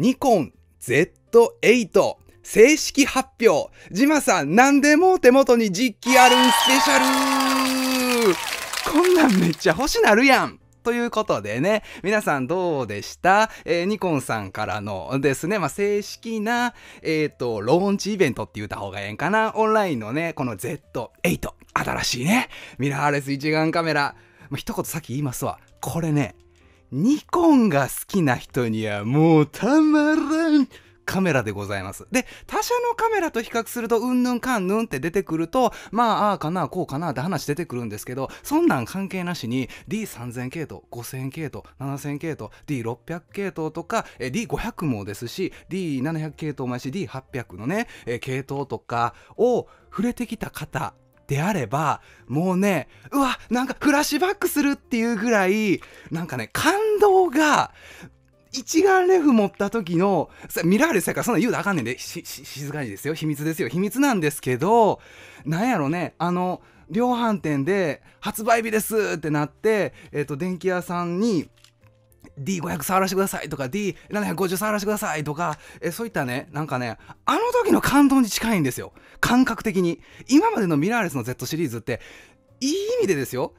ニコン Z8 正式発表ジマさん何でも手元に実機あるんスペシャルこんなんめっちゃ欲しなるやんということでね、皆さんどうでした、えー、ニコンさんからのですね、まあ、正式な、えっ、ー、と、ローンチイベントって言った方がええんかなオンラインのね、この Z8、新しいね、ミラーレス一眼カメラ。まあ、一言さっき言いますわ。これね、ニコンが好きな人にはもうたまらんカメラでございます。で、他社のカメラと比較すると、うんぬんかんぬんって出てくると、まあ、ああかな、こうかなって話出てくるんですけど、そんなん関係なしに D3000 系統、5000系統、7000系統、D600 系統とか、D500 もですし、D700 系統もやし、D800 のね、系統とかを触れてきた方であればもうねうわなんかフラッシュバックするっていうぐらいなんかね感動が一眼レフ持った時の見られる世界そんな言うたあかんねんで静かにですよ秘密ですよ秘密なんですけどなんやろねあの量販店で発売日ですってなって、えっ、ー、と電気屋さんに D500 触らせてくださいとか D750 触らせてくださいとかえそういったねなんかねあの時の感動に近いんですよ感覚的に今までのミラーレスの Z シリーズっていい意味でですよ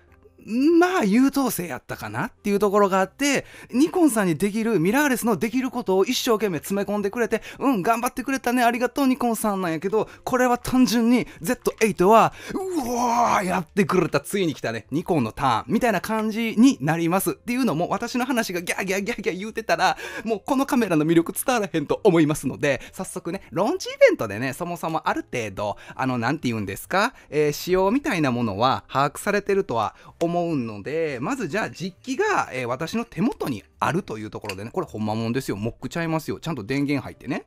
まあ優等生やったかなっていうところがあって、ニコンさんにできる、ミラーレスのできることを一生懸命詰め込んでくれて、うん、頑張ってくれたね、ありがとうニコンさんなんやけど、これは単純に Z8 は、うわー、やってくれた、ついに来たね、ニコンのターン、みたいな感じになります。っていうのも、私の話がギャーギャーギャーギャー言うてたら、もうこのカメラの魅力伝わらへんと思いますので、早速ね、ローンチイベントでね、そもそもある程度、あの、なんて言うんですか、えー、仕様みたいなものは把握されてるとは思思うので、まずじゃあ実機が、えー、私の手元にあるというところでね、これほんまもんですよ。モックちゃいますよ。ちゃんと電源入ってね。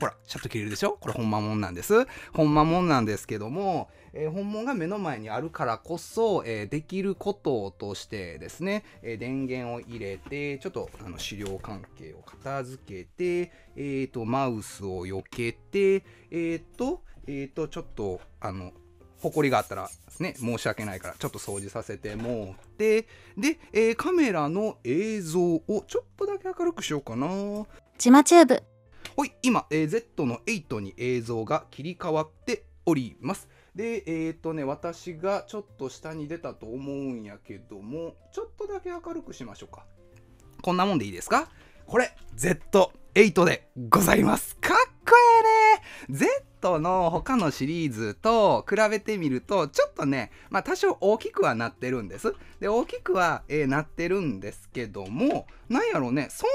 ほら、シャッと切れるでしょこれほんまもんなんです。ほんまもんなんですけども、えー、本物が目の前にあるからこそ、えー、できることとしてですね、えー、電源を入れて、ちょっとあの資料関係を片付けて、えっ、ー、と、マウスを避けて、えっ、と、えっ、と、ちょっと、あの、ほこりがあったらね、申し訳ないから、ちょっと掃除させてもうて、で、えー、カメラの映像をちょっとだけ明るくしようかな。チマチューブ。はい、今、えー、Z の8に映像が切り替わっております。で、えっ、ー、とね、私がちょっと下に出たと思うんやけども、ちょっとだけ明るくしましょうか。こんなもんでいいですかこれ、Z8 でございます。かっこええね Z の他のシリーズと比べてみると、ちょっとね、まあ多少大きくはなってるんです。で、大きくは、えー、なってるんですけども、なんやろうね、そん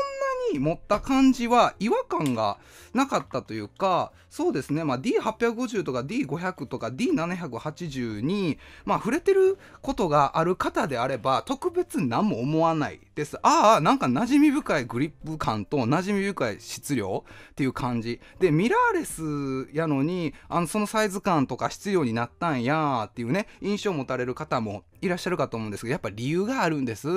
なに持った感じは違和感がなかったというか、そうですね、まあ D850 とか D500 とか D780 に、まあ触れてることがある方であれば、特別何も思わないです。ああ、なんか馴染み深いグリップ感と馴染み深い質量っていう感じ。で、ミラーレススやのにあのそのサイズ感とか必要になったんやっていうね印象を持たれる方もいらっしゃるかと思うんですけど、やっぱ理由があるんです。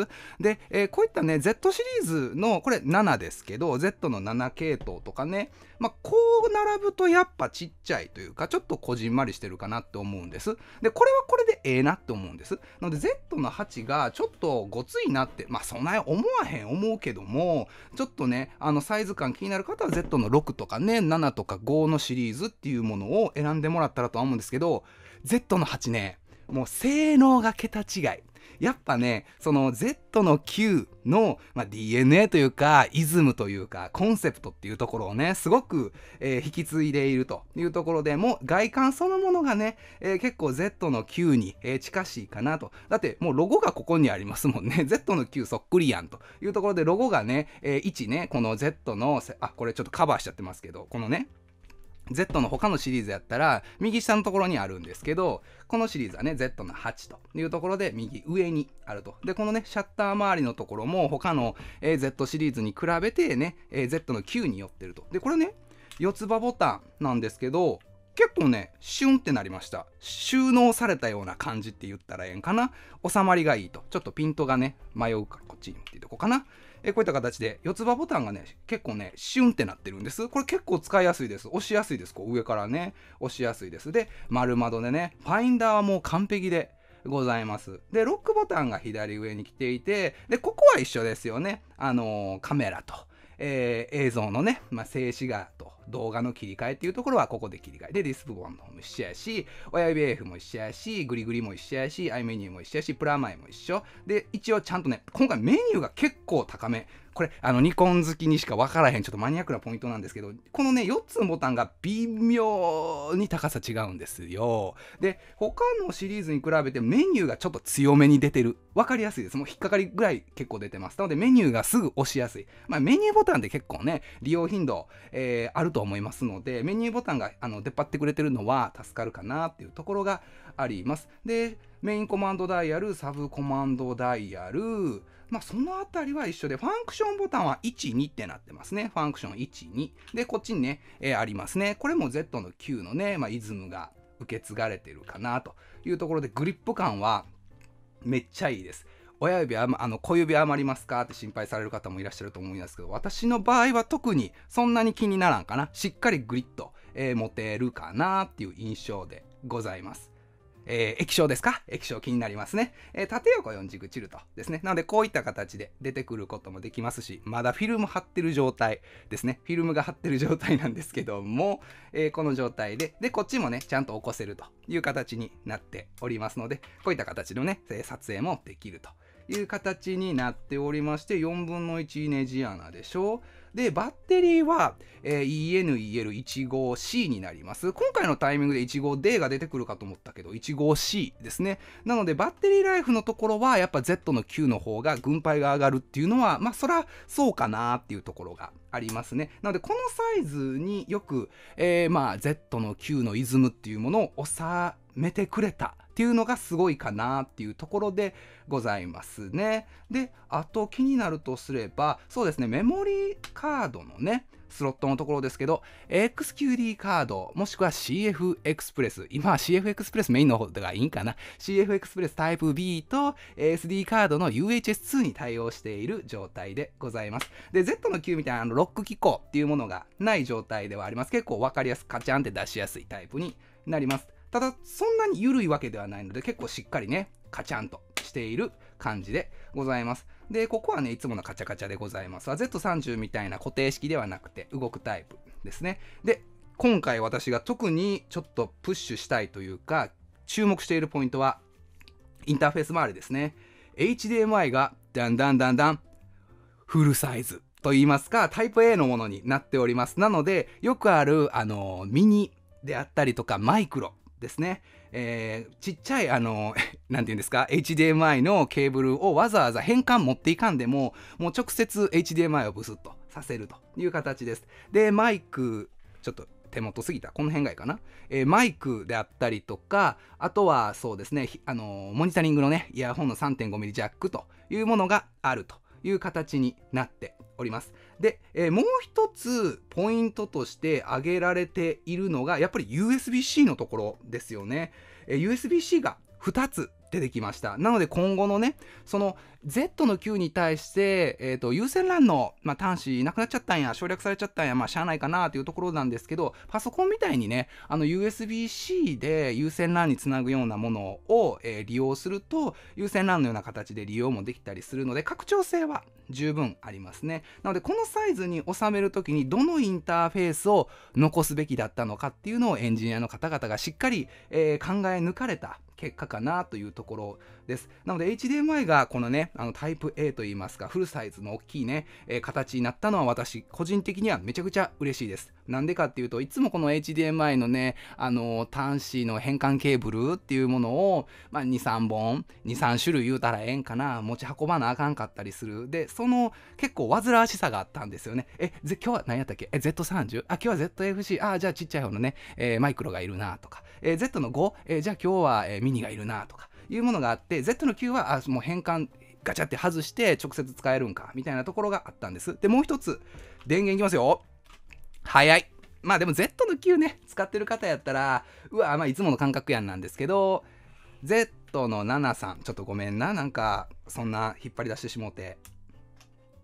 で、えー、こういったね、Z シリーズの、これ7ですけど、Z の7系統とかね、まあ、こう並ぶとやっぱちっちゃいというか、ちょっとこじんまりしてるかなって思うんです。で、これはこれでええなって思うんです。なので、Z の8がちょっとごついなって、まあ、そんな思わへん思うけども、ちょっとね、あの、サイズ感気になる方は Z の6とかね、7とか5のシリーズっていうものを選んでもらったらとは思うんですけど、Z の8ね、もう性能が桁違い。やっぱね、その Z の Q の、まあ、DNA というか、イズムというか、コンセプトっていうところをね、すごく、えー、引き継いでいるというところでもう外観そのものがね、えー、結構 Z の Q に、えー、近しいかなと。だってもうロゴがここにありますもんね。Z の Q そっくりやんというところで、ロゴがね、え位置ね、この Z の、あ、これちょっとカバーしちゃってますけど、このね、Z の他のシリーズやったら右下のところにあるんですけどこのシリーズはね Z の8というところで右上にあるとでこのねシャッター周りのところも他の Z シリーズに比べてね Z の9に寄ってるとでこれね四つ葉ボタンなんですけど結構ねシュンってなりました収納されたような感じって言ったらええんかな収まりがいいとちょっとピントがね迷うからこっちに持っていとこうかなえこういった形で四つ葉ボタンがね結構ねシュンってなってるんですこれ結構使いやすいです押しやすいですこう上からね押しやすいですで丸窓でねファインダーはもう完璧でございます。で、ロックボタンが左上に来ていて、で、ここは一緒ですよね。あのー、カメラと、えー、映像のね、まあ、静止画と、動画の切り替えっていうところはここで切り替えで、ディスプボンドも一緒やし、親指 AF も一緒やし、グリグリも一緒やし、アイメニューも一緒やし、プラマイも一緒。で、一応ちゃんとね、今回メニューが結構高め。これ、あの、ニコン好きにしか分からへん、ちょっとマニアックなポイントなんですけど、このね、4つのボタンが微妙に高さ違うんですよ。で、他のシリーズに比べてメニューがちょっと強めに出てる。分かりやすいです。もう引っかかりぐらい結構出てます。なので、メニューがすぐ押しやすい。まあ、メニューボタンって結構ね、利用頻度、えー、あると思いますので、メニューボタンがあの出っ張ってくれてるのは助かるかなっていうところがあります。で、メインコマンドダイヤル、サブコマンドダイヤル、まあ、そのあたりは一緒で、ファンクションボタンは1、2ってなってますね。ファンクション1、2。で、こっちにね、えー、ありますね。これも Z の Q のね、まあ、イズムが受け継がれてるかなというところで、グリップ感はめっちゃいいです。親指あ、ま、あの小指余りますかって心配される方もいらっしゃると思いますけど私の場合は特にそんなに気にならんかなしっかりグリッと、えー、持てるかなっていう印象でございます。えー、液晶ですか液晶気になりますね。えー、縦横4軸チルトですね。なので、こういった形で出てくることもできますし、まだフィルム貼ってる状態ですね。フィルムが貼ってる状態なんですけども、えー、この状態で、で、こっちもね、ちゃんと起こせるという形になっておりますので、こういった形のね、撮影もできると。いう形になっておりまして4分の1ネジ穴でしょでバッテリーは、えー、ENEL15C になります今回のタイミングで 15D が出てくるかと思ったけど 15C ですねなのでバッテリーライフのところはやっぱ Z の Q の方が軍配が上がるっていうのはまあそらそうかなっていうところがありますねなのでこのサイズによく、えー、まあ Z の Q のイズムっていうものを収めてくれたっていうのがすごいかなっていうところでございますね。で、あと気になるとすれば、そうですね、メモリーカードのね、スロットのところですけど、XQD カード、もしくは CF エクスプレス、今は CF エクスプレスメインの方がいいんかな。CF エクスプレスタイプ B と SD カードの UHS2 に対応している状態でございます。で、Z の Q みたいなあのロック機構っていうものがない状態ではあります。結構わかりやすくカチャンって出しやすいタイプになります。ただ、そんなに緩いわけではないので、結構しっかりね、カチャンとしている感じでございます。で、ここはね、いつものカチャカチャでございます。Z30 みたいな固定式ではなくて、動くタイプですね。で、今回私が特にちょっとプッシュしたいというか、注目しているポイントは、インターフェース周りですね。HDMI が、だんだんだんだん、フルサイズと言いますか、タイプ A のものになっております。なので、よくある、あの、ミニであったりとか、マイクロですね、えー、ちっちゃいあの何 て言うんですか HDMI のケーブルをわざわざ変換持っていかんでももう直接 HDMI をブスッとさせるという形ですでマイクちょっと手元すぎたこの辺がいいかな、えー、マイクであったりとかあとはそうですねあのモニタリングのねイヤホンの 3.5mm ジャックというものがあるという形になっておりますで、えー、もう一つポイントとして挙げられているのが、やっぱり USB-C のところですよね。えー、USB-C が2つ出てきました。なので今後のね、その Z の Q に対して、えっ、ー、と、優先欄の、まあ、端子なくなっちゃったんや、省略されちゃったんや、まあ、しゃあないかなというところなんですけど、パソコンみたいにね、あの USB-C で優先 LAN につなぐようなものを、えー、利用すると、優先 LAN のような形で利用もできたりするので、拡張性は十分ありますね。なので、このサイズに収めるときに、どのインターフェースを残すべきだったのかっていうのをエンジニアの方々がしっかり、えー、考え抜かれた結果かなというところです。なので HDMI がこのね、あのタイプ A といいますか、フルサイズの大きいね、えー、形になったのは私、個人的にはめちゃくちゃ嬉しいです。なんでかっていうと、いつもこの HDMI のね、あの端子の変換ケーブルっていうものを、まあ、2、3本、2、3種類言うたらええんかな、持ち運ばなあかんかったりする。で、その結構煩わしさがあったんですよね。え、ぜ今日は何やったっけえ、Z30? あ、今日は ZFC? あ、じゃあちっちゃい方のね、えー、マイクロがいるなとか、えー、Z の5、えー、じゃあ今日は、えミニがいるなとかいうものがあって Z の9はあもう変換ガチャって外して直接使えるんかみたいなところがあったんですでもう一つ電源いきますよ早いまあでも Z の9ね使ってる方やったらうわまあいつもの感覚やんなんですけど Z の7さんちょっとごめんななんかそんな引っ張り出してしもうて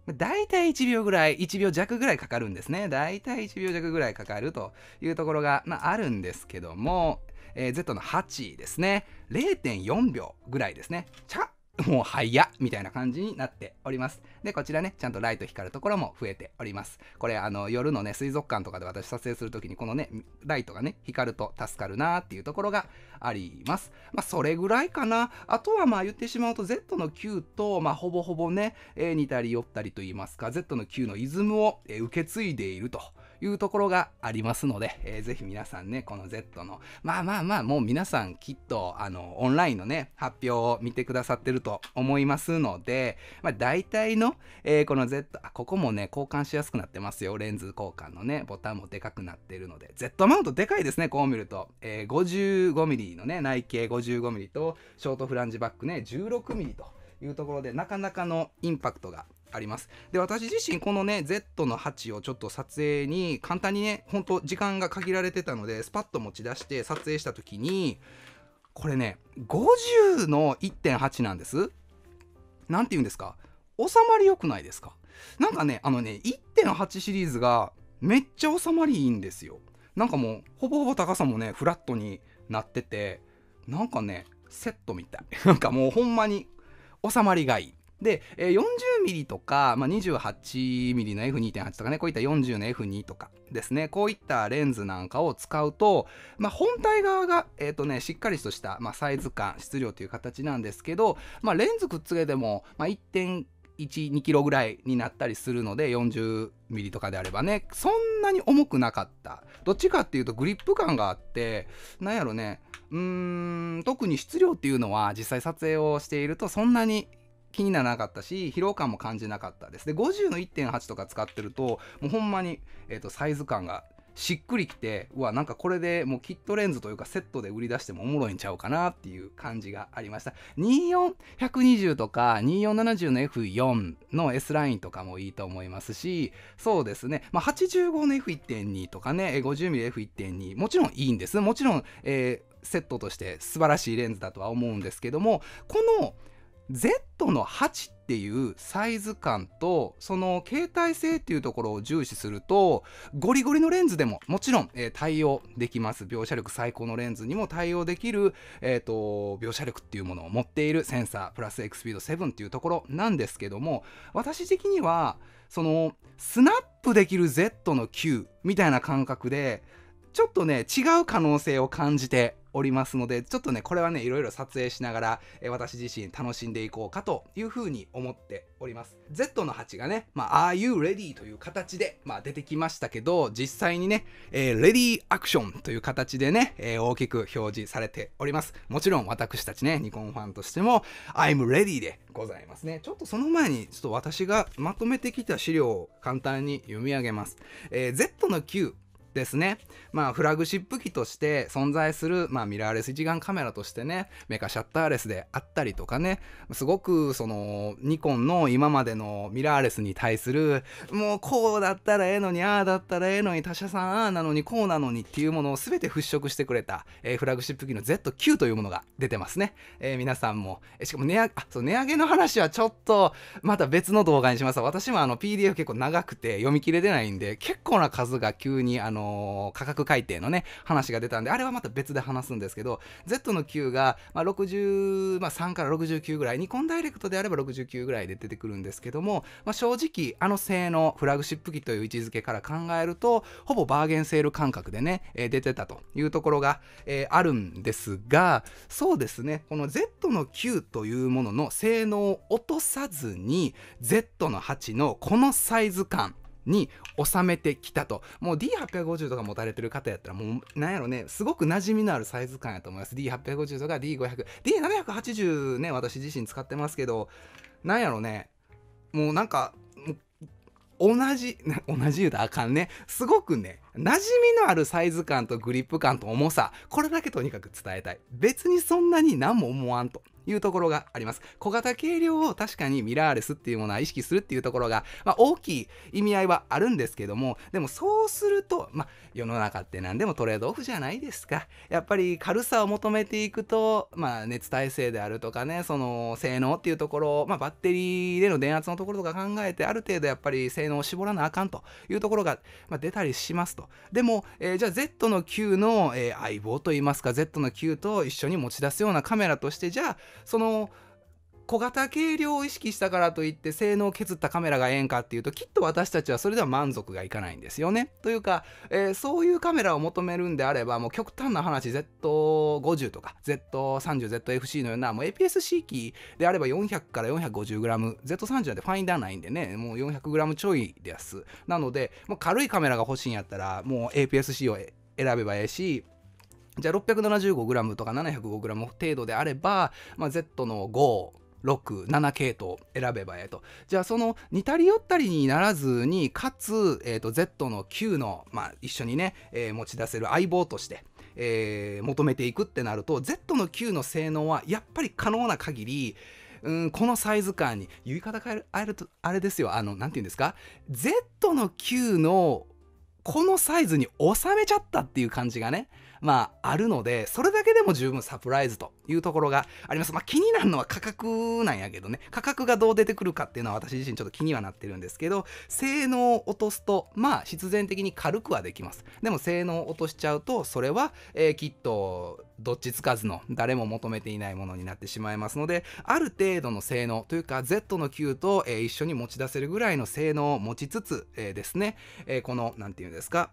大体1秒ぐらい、1秒弱ぐらいかかるんですね。大体1秒弱ぐらいかかるというところが、まあ、あるんですけども、えー、Z の8ですね。0.4秒ぐらいですね。ちゃもう早っみたいな感じになっております。で、こちらね、ちゃんとライト光るところも増えております。これ、あの、夜のね、水族館とかで私撮影するときに、このね、ライトがね、光ると助かるなーっていうところがあります。まあ、それぐらいかな。あとはまあ言ってしまうと、Z の Q と、まあ、ほぼほぼね、えー、似たり寄ったりと言いますか、Z の Q のイズムを、えー、受け継いでいると。いうところがありますので、えー、ぜひ皆さんね、この Z の、まあまあまあ、もう皆さんきっと、あの、オンラインのね、発表を見てくださってると思いますので、まあ大体の、えー、この Z、あ、ここもね、交換しやすくなってますよ。レンズ交換のね、ボタンもでかくなってるので、Z マウントでかいですね、こう見ると。えー、55mm のね、内径 55mm と、ショートフランジバックね、16mm と。いうところでなかなかのインパクトがあります。で、私自身このね、Z の8をちょっと撮影に簡単にね、ほんと時間が限られてたので、スパッと持ち出して撮影した時に、これね、50の1.8なんです。なんて言うんですか収まり良くないですかなんかね、あのね、1.8シリーズがめっちゃ収まりいいんですよ。なんかもう、ほぼほぼ高さもね、フラットになってて、なんかね、セットみたい。なんかもうほんまに収まりがいい。で、えー、40mm とか、まあ、28mm の F2.8 とかね、こういった40の F2 とかですね、こういったレンズなんかを使うと、まあ、本体側が、えーとね、しっかりとした、まあ、サイズ感、質量という形なんですけど、まあ、レンズくっつけても、まあ、1 12キロぐらいになったりするので40ミリとかであればねそんなに重くなかったどっちかっていうとグリップ感があってなんやろねうーん特に質量っていうのは実際撮影をしているとそんなに気にならなかったし疲労感も感じなかったですで50の1.8とか使ってるともうほんまに、えーと、サイズ感がしっくりきてうわなんかこれでもうキットレンズというかセットで売り出してもおもろいんちゃうかなっていう感じがありました24120とか2470の F4 の S ラインとかもいいと思いますしそうですね、まあ、85の F1.2 とかね 50mmF1.2 もちろんいいんですもちろん、えー、セットとして素晴らしいレンズだとは思うんですけどもこの Z の8っていうサイズ感とその携帯性っていうところを重視するとゴリゴリのレンズでももちろん、えー、対応できます描写力最高のレンズにも対応できる、えーと、描写力っていうものを持っているセンサープラス X p e e d 7っていうところなんですけども私的にはそのスナップできる Z の9みたいな感覚でちょっとね違う可能性を感じておりますのでちょっとねこれはねいろいろ撮影しながら、え私自身楽しんでいこうかというふうに思っております Z の8がね、まあ、Are You Ready という形で、まあ、出てきましたけど実際にね、えー、Ready Action という形でね、えー、大きく表示されておりますもちろん私たちねニコンファンとしても I'm Ready でございますねちょっとその前にちょっと私がまとめてきた資料を簡単に読み上げます、えー、Z の9ですね。まあ、フラグシップ機として存在する、まあ、ミラーレス一眼カメラとしてね、メカシャッターレスであったりとかね、すごく、その、ニコンの今までのミラーレスに対する、もうこうだったらええのに、ああだったらええのに、他社さんああなのに、こうなのにっていうものを全て払拭してくれた、えー、フラグシップ機の Z9 というものが出てますね。えー、皆さんも、えー、しかも値上げ、あ、そう、値上げの話はちょっと、また別の動画にします。私もあの、PDF 結構長くて読み切れてないんで、結構な数が急に、あの、のー、価格改定のね、話が出たんで、あれはまた別で話すんですけど、Z の Q が、まあ、63、まあ、から69ぐらい、ニコンダイレクトであれば69ぐらいで出てくるんですけども、まあ、正直、あの性能、フラグシップ機という位置づけから考えると、ほぼバーゲンセール感覚でね、えー、出てたというところが、えー、あるんですが、そうですね、この Z の Q というものの性能を落とさずに、Z の8のこのサイズ感、に収めてきたと。もう D850 とか持たれてる方やったら、もう、なんやろね、すごく馴染みのあるサイズ感やと思います。D850 とか D500。D780 ね、私自身使ってますけど、なんやろね、もうなんか、同じ、同じ言うたらあかんね。すごくね、馴染みのあるサイズ感とグリップ感と重さ、これだけとにかく伝えたい。別にそんなに何も思わんと。いうところがあります。小型軽量を確かにミラーレスっていうものは意識するっていうところが、まあ、大きい意味合いはあるんですけども、でもそうすると、まあ、世の中って何でもトレードオフじゃないですか。やっぱり軽さを求めていくと、まあ、熱耐性であるとかね、その性能っていうところ、まあ、バッテリーでの電圧のところとか考えて、ある程度やっぱり性能を絞らなあかんというところが、まあ、出たりしますと。でも、えー、じゃあ Z の9の、えー、相棒といいますか、Z の9と一緒に持ち出すようなカメラとして、じゃあ、その小型軽量を意識したからといって性能を削ったカメラがええんかっていうときっと私たちはそれでは満足がいかないんですよね。というか、えー、そういうカメラを求めるんであればもう極端な話 Z50 とか Z30ZFC のようなもう APS-C 機であれば400から 450g Z30 なんてファインダーないんでねもう 400g ちょいです。なのでもう軽いカメラが欲しいんやったらもう APS-C を選べばええしじゃあ 675g とか 705g 程度であれば、まあ、Z の5、67系統選べばええと。じゃあその似たり寄ったりにならずに、かつ、えー、と Z の9の、まあ、一緒にね、えー、持ち出せる相棒として、えー、求めていくってなると Z の9の性能はやっぱり可能な限りうん、このサイズ感に、言い方変える、と、あれですよ、あの、なんて言うんですか ?Z の9のこのサイズに収めちゃったっていう感じがねまああるのでそれだけでも十分サプライズというところがあります。まあ、気になるのは価格なんやけどね、価格がどう出てくるかっていうのは私自身ちょっと気にはなってるんですけど、性能を落とすと、まあ、必然的に軽くはできます。でも、性能を落としちゃうと、それは、えー、きっと、どっちつかずの誰も求めていないものになってしまいますのである程度の性能というか Z の Q と、えー、一緒に持ち出せるぐらいの性能を持ちつつ、えー、ですね、えー、この何て言うんですか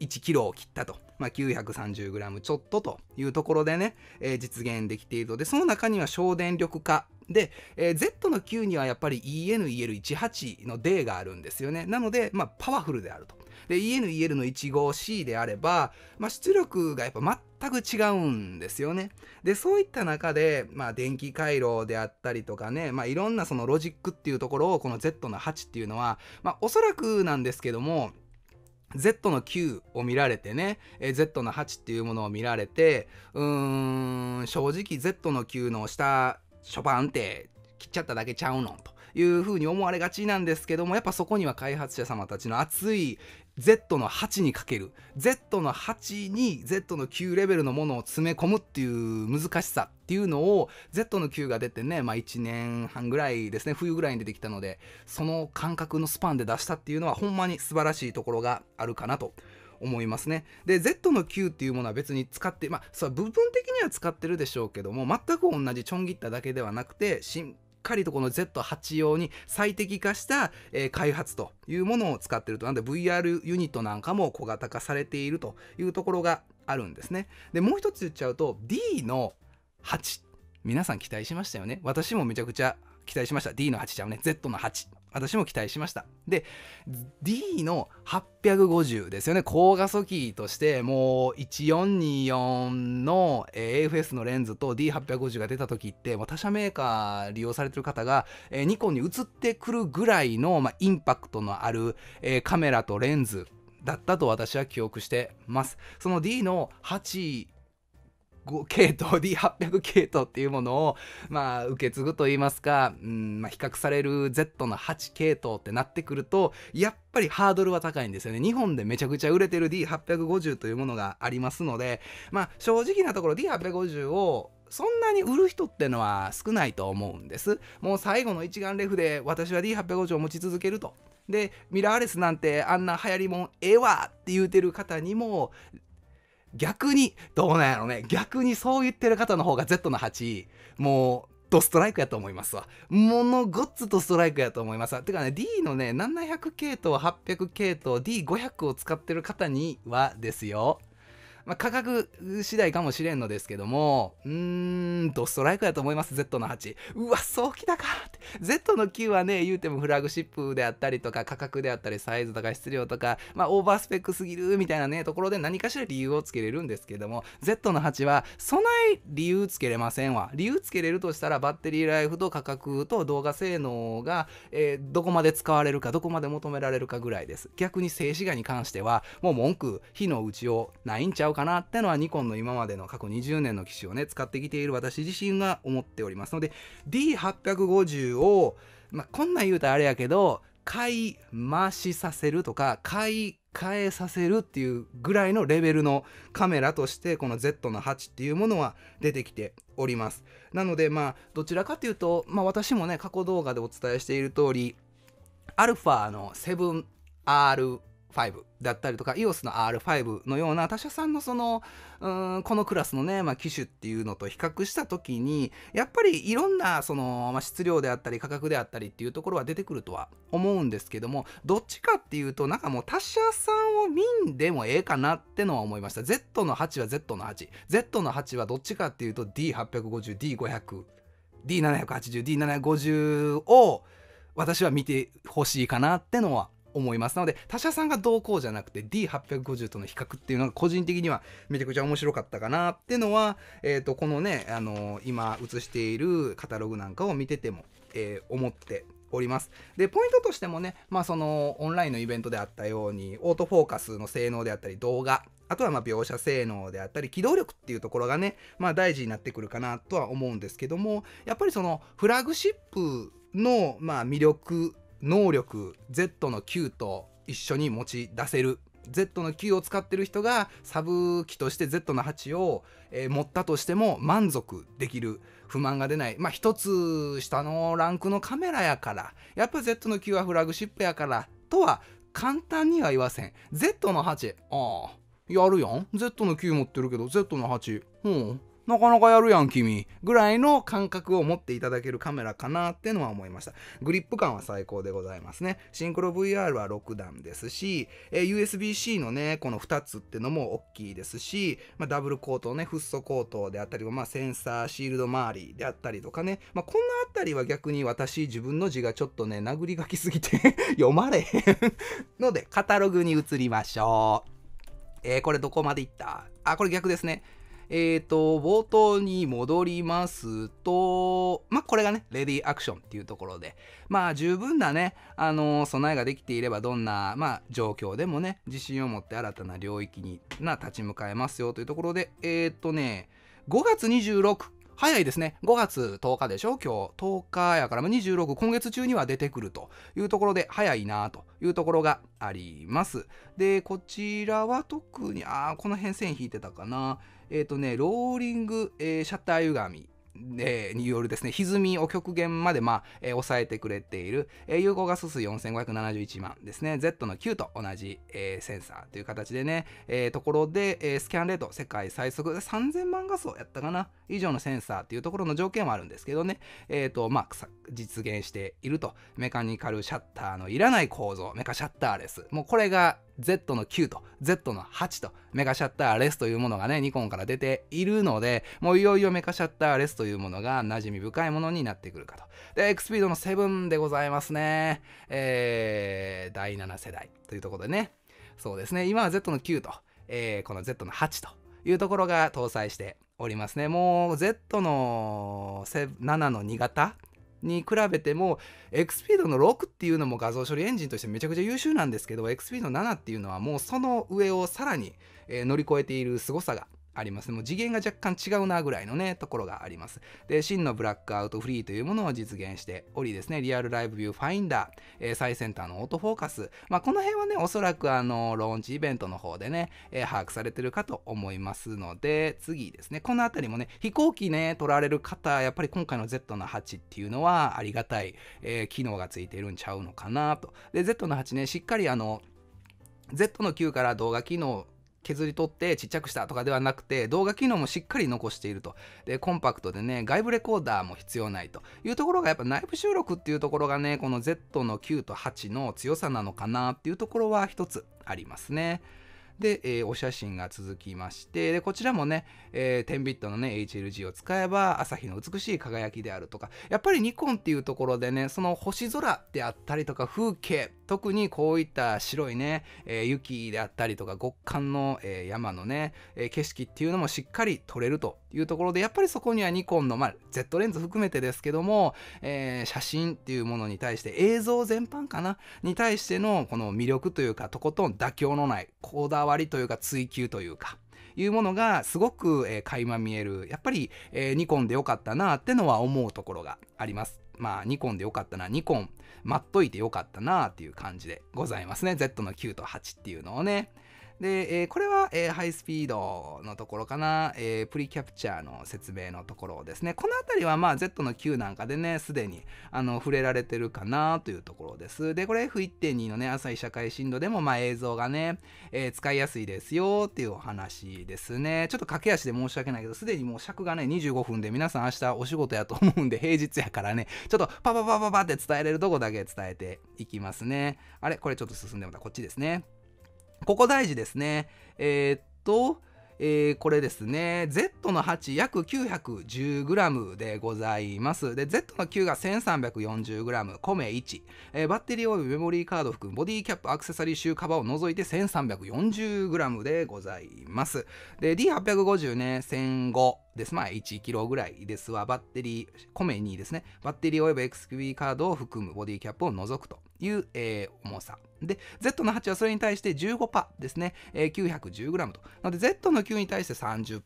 1キロを切ったとまあ、930g ちょっとというところでね、えー、実現できているので、その中には省電力化で、えー、Z の9にはやっぱり ENEL18 の D があるんですよね。なので、まあ、パワフルであると。で、ENEL の 15C であれば、まあ、出力がやっぱ全く違うんですよね。で、そういった中で、まあ、電気回路であったりとかね、まあ、いろんなそのロジックっていうところを、この Z の8っていうのは、まあ、おそらくなんですけども、Z の9を見られてね、え Z の8っていうものを見られてうーん正直 Z の9の下シパンって切っちゃっただけちゃうのというふうに思われがちなんですけどもやっぱそこには開発者様たちの熱い Z の8にかける Z の8に Z の9レベルのものを詰め込むっていう難しさっていうのを Z の9が出てね、まあ、1年半ぐらいですね冬ぐらいに出てきたのでその感覚のスパンで出したっていうのはほんまに素晴らしいところがあるかなと思いますね。で、Z の Q っていうものは別に使って、まあ、それは部分的には使ってるでしょうけども、全く同じちょん切っただけではなくて、シンっかりとこの Z8 用に最適化した、えー、開発というものを使ってると。なんで VR ユニットなんかも小型化されているというところがあるんですね。で、もう一つ言っちゃうと D の8。皆さん期待しましたよね。私もめちゃくちゃ期待しました。D の8ちゃうね。Z の8。私も期待しました。で、D の850ですよね。高画素機として、もう1424の AFS のレンズと D850 が出た時って、他社メーカー利用されてる方が、えー、ニコンに移ってくるぐらいの、まあ、インパクトのある、えー、カメラとレンズだったと私は記憶してます。その D の8系統 D800 系統っていうものを、まあ、受け継ぐといいますか、うんまあ、比較される Z の8系統ってなってくるとやっぱりハードルは高いんですよね日本でめちゃくちゃ売れてる D850 というものがありますので、まあ、正直なところ D850 をそんなに売る人ってのは少ないと思うんです。もう最後の一眼レフで私は D850 を持ち続けると。で、ミラーレスなんてあんな流行りもんええわって言うてる方にも逆に、どうなんやろね、逆にそう言ってる方の方が Z の8、もう、ドストライクやと思いますわ。ものごっつドストライクやと思いますわ。てかね、D のね、700系統、800系統、D500 を使ってる方にはですよ。まあ、価格次第かもしれんのですけども、うーん、ドストライクやと思います、Z の8。うわ、そうだたかって。Z の9はね、言うてもフラグシップであったりとか、価格であったり、サイズとか質量とか、まあ、オーバースペックすぎるみたいなね、ところで何かしら理由をつけれるんですけども、Z の8は、そない理由つけれませんわ。理由つけれるとしたら、バッテリーライフと価格と動画性能が、えー、どこまで使われるか、どこまで求められるかぐらいです。逆に静止画に関しては、もう文句、火の打ちようないんちゃうかかなってのはニコンの今までの過去20年の機種をね使ってきている私自身が思っておりますので D850 を、まあ、こんなん言うたらあれやけど買い回しさせるとか買い替えさせるっていうぐらいのレベルのカメラとしてこの Z の8っていうものは出てきておりますなのでまあどちらかというと、まあ、私もね過去動画でお伝えしている通り α の 7R 5だったりとか EOS の R5 のような他社さんのそのうんこのクラスのね、まあ、機種っていうのと比較した時にやっぱりいろんなその、まあ、質量であったり価格であったりっていうところは出てくるとは思うんですけどもどっちかっていうとなんかもう他社さんを見んでもええかなってのは思いました Z の8は Z の 8Z の8はどっちかっていうと D850D500 D780D750 を私は見てほしいかなってのは思いますなので他社さんがどうこうじゃなくて D850 との比較っていうのが個人的にはめちゃくちゃ面白かったかなっていうのは、えー、とこのね、あのー、今映しているカタログなんかを見てても、えー、思っております。で、ポイントとしてもね、まあそのオンラインのイベントであったように、オートフォーカスの性能であったり、動画、あとはま描写性能であったり、機動力っていうところがね、まあ大事になってくるかなとは思うんですけども、やっぱりそのフラグシップのま魅力能力 Z の Q と一緒に持ち出せる Z の9を使ってる人がサブ機として Z の8を、えー、持ったとしても満足できる不満が出ないまあ一つ下のランクのカメラやからやっぱ Z の9はフラグシップやからとは簡単には言わせん Z の8ああやるやん Z の9持ってるけど Z の8うんなかなかやるやん君ぐらいの感覚を持っていただけるカメラかなってのは思いましたグリップ感は最高でございますねシンクロ VR は6段ですし、え USB-C のねこの2つってのも大きいですし、まあ、ダブルコートねフッ素コートであったり、まあ、センサーシールド周りであったりとかね、まあ、こんなあたりは逆に私自分の字がちょっとね殴り書きすぎて 読まれへんのでカタログに移りましょうえー、これどこまでいったあこれ逆ですねえっ、ー、と、冒頭に戻りますと、まあ、これがね、レディーアクションっていうところで、まあ、十分なね、あのー、備えができていれば、どんな、まあ、状況でもね、自信を持って新たな領域に、な、立ち向かえますよというところで、えっ、ー、とね、5月26、早いですね。5月10日でしょ今日。10日やから、26、今月中には出てくるというところで、早いなというところがあります。で、こちらは特に、あこの辺線引いてたかな。えっ、ー、とね、ローリング、えー、シャッター歪みえー、によるですね、歪みを極限まで、まあ、えー、抑えてくれている、えー、有効画素数4571万ですね、Z の9と同じ、えー、センサーという形でね、えー、ところで、えー、スキャンレート、世界最速、3000万画素やったかな、以上のセンサーというところの条件はあるんですけどね、えっ、ー、と、まあ、実現していると、メカニカルシャッターのいらない構造、メカシャッターレス、もうこれが Z の9と Z の8とメカシャッターレスというものがねニコンから出ているのでもういよいよメカシャッターレスというものが馴染み深いものになってくるかとで X p e e d の7でございますねえー、第7世代というところでねそうですね今は Z の9と、えー、この Z の8というところが搭載しておりますねもう Z の7の2型に比べても XP の6っていうのも画像処理エンジンとしてめちゃくちゃ優秀なんですけど XP の7っていうのはもうその上をさらに、え乗り越えている凄さがあります。もう次元が若干違うなぐらいのね、ところがあります。で、真のブラックアウトフリーというものを実現しておりですね、リアルライブビューファインダー、えー、最先端のオートフォーカス、まあ、この辺はね、おそらくあの、ローンチイベントの方でね、えー、把握されてるかと思いますので、次ですね、この辺りもね、飛行機ね、取られる方、やっぱり今回の Z の8っていうのはありがたい、えー、機能がついているんちゃうのかなと。で、Z の8ね、しっかりあの、Z の9から動画機能削り取ってちっちゃくしたとかではなくて動画機能もしっかり残しているとでコンパクトでね外部レコーダーも必要ないというところがやっぱ内部収録っていうところがねこの Z の9と8の強さなのかなっていうところは一つありますね。で、えー、お写真が続きまして、で、こちらもね、えー、10ビットのね、HLG を使えば、朝日の美しい輝きであるとか、やっぱりニコンっていうところでね、その星空であったりとか、風景、特にこういった白いね、えー、雪であったりとか、極寒の、えー、山のね、え景色っていうのもしっかり撮れるというところで、やっぱりそこにはニコンの、まあ、Z レンズ含めてですけども、え写真っていうものに対して、映像全般かな、に対してのこの魅力というか、とことん妥協のない、こだわわりというか追求というか。いうものがすごく、えー、垣間見えるやっぱり、えー、ニコンでよかったなってのは思うところがありますまあニコンでよかったなニコン待っといてよかったなっていう感じでございますね Z の9と8っていうのをねで、えー、これは、えー、ハイスピードのところかな、えー、プリキャプチャーの説明のところですね。このあたりは、まあ、Z の Q なんかでね、すでにあの触れられてるかなというところです。で、これ F1.2 のね、浅い社会深度でも、まあ、映像がね、え使いやすいですよっていうお話ですね。ちょっと駆け足で申し訳ないけど、すでにもう尺がね、25分で皆さん明日お仕事やと思うんで、平日やからね、ちょっとパパパパパって伝えれるとこだけ伝えていきますね。あれこれちょっと進んでまたこっちですね。ここ大事ですね。えー、っと、えー、これですね Z の8約 910g でございますで Z の9が 1340g 米1、えー、バッテリー及びメモリーカード含むボディキャップアクセサリー集カバーを除いて 1340g でございますで D850 ね1005です。まあ 1kg ぐらいですわ。バッテリー、米2ですね。バッテリー及び XB カードを含むボディキャップを除くという、えー、重さで、Z の8はそれに対して15%ですね。えー、910g と。なので、Z の9に対して30%、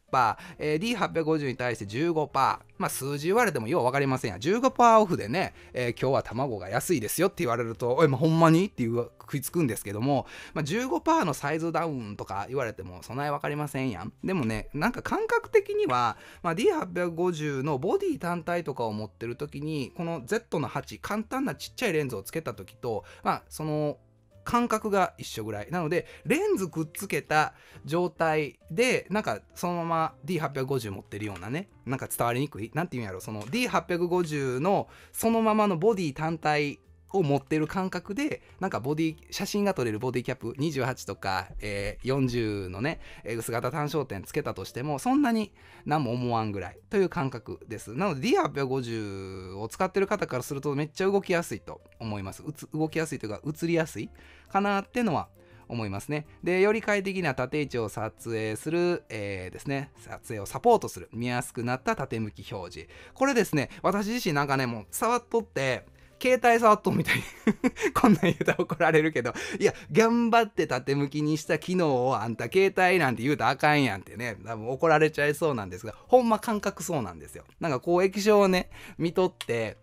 えー、D850 に対して15%。まあ、数字言われてもよう分かりませんや。15%オフでね、えー、今日は卵が安いですよって言われると、おい、まあ、ほんまにっていう食いつくんですけども、まあ、15%のサイズダウンとか言われても、そない分かりませんやん。でもね、なんか感覚的には、まあ、D850 のボディ単体とかを持ってる時に、この Z の8、簡単なちっちゃいレンズをつけた時と、まあ、その、感覚が一緒ぐらいなのでレンズくっつけた状態でなんかそのまま D850 持ってるようなねなんか伝わりにくい何て言うんやろその D850 のそのままのボディ単体を持ってる感覚で、なんかボディ、写真が撮れるボディキャップ28とか、えー、40のね、薄型単焦点つけたとしても、そんなに何も思わんぐらいという感覚です。なので D850 を使ってる方からするとめっちゃ動きやすいと思います。うつ動きやすいというか、映りやすいかなってのは思いますね。で、より快適な縦位置を撮影する、えー、ですね、撮影をサポートする、見やすくなった縦向き表示。これですね、私自身なんかね、もう触っとって、携帯触っとみたいに こんなん言うたら怒られるけどいや頑張って縦向きにした機能をあんた携帯なんて言うたらあかんやんってね多分怒られちゃいそうなんですがほんま感覚そうなんですよなんかこう液晶をね見とって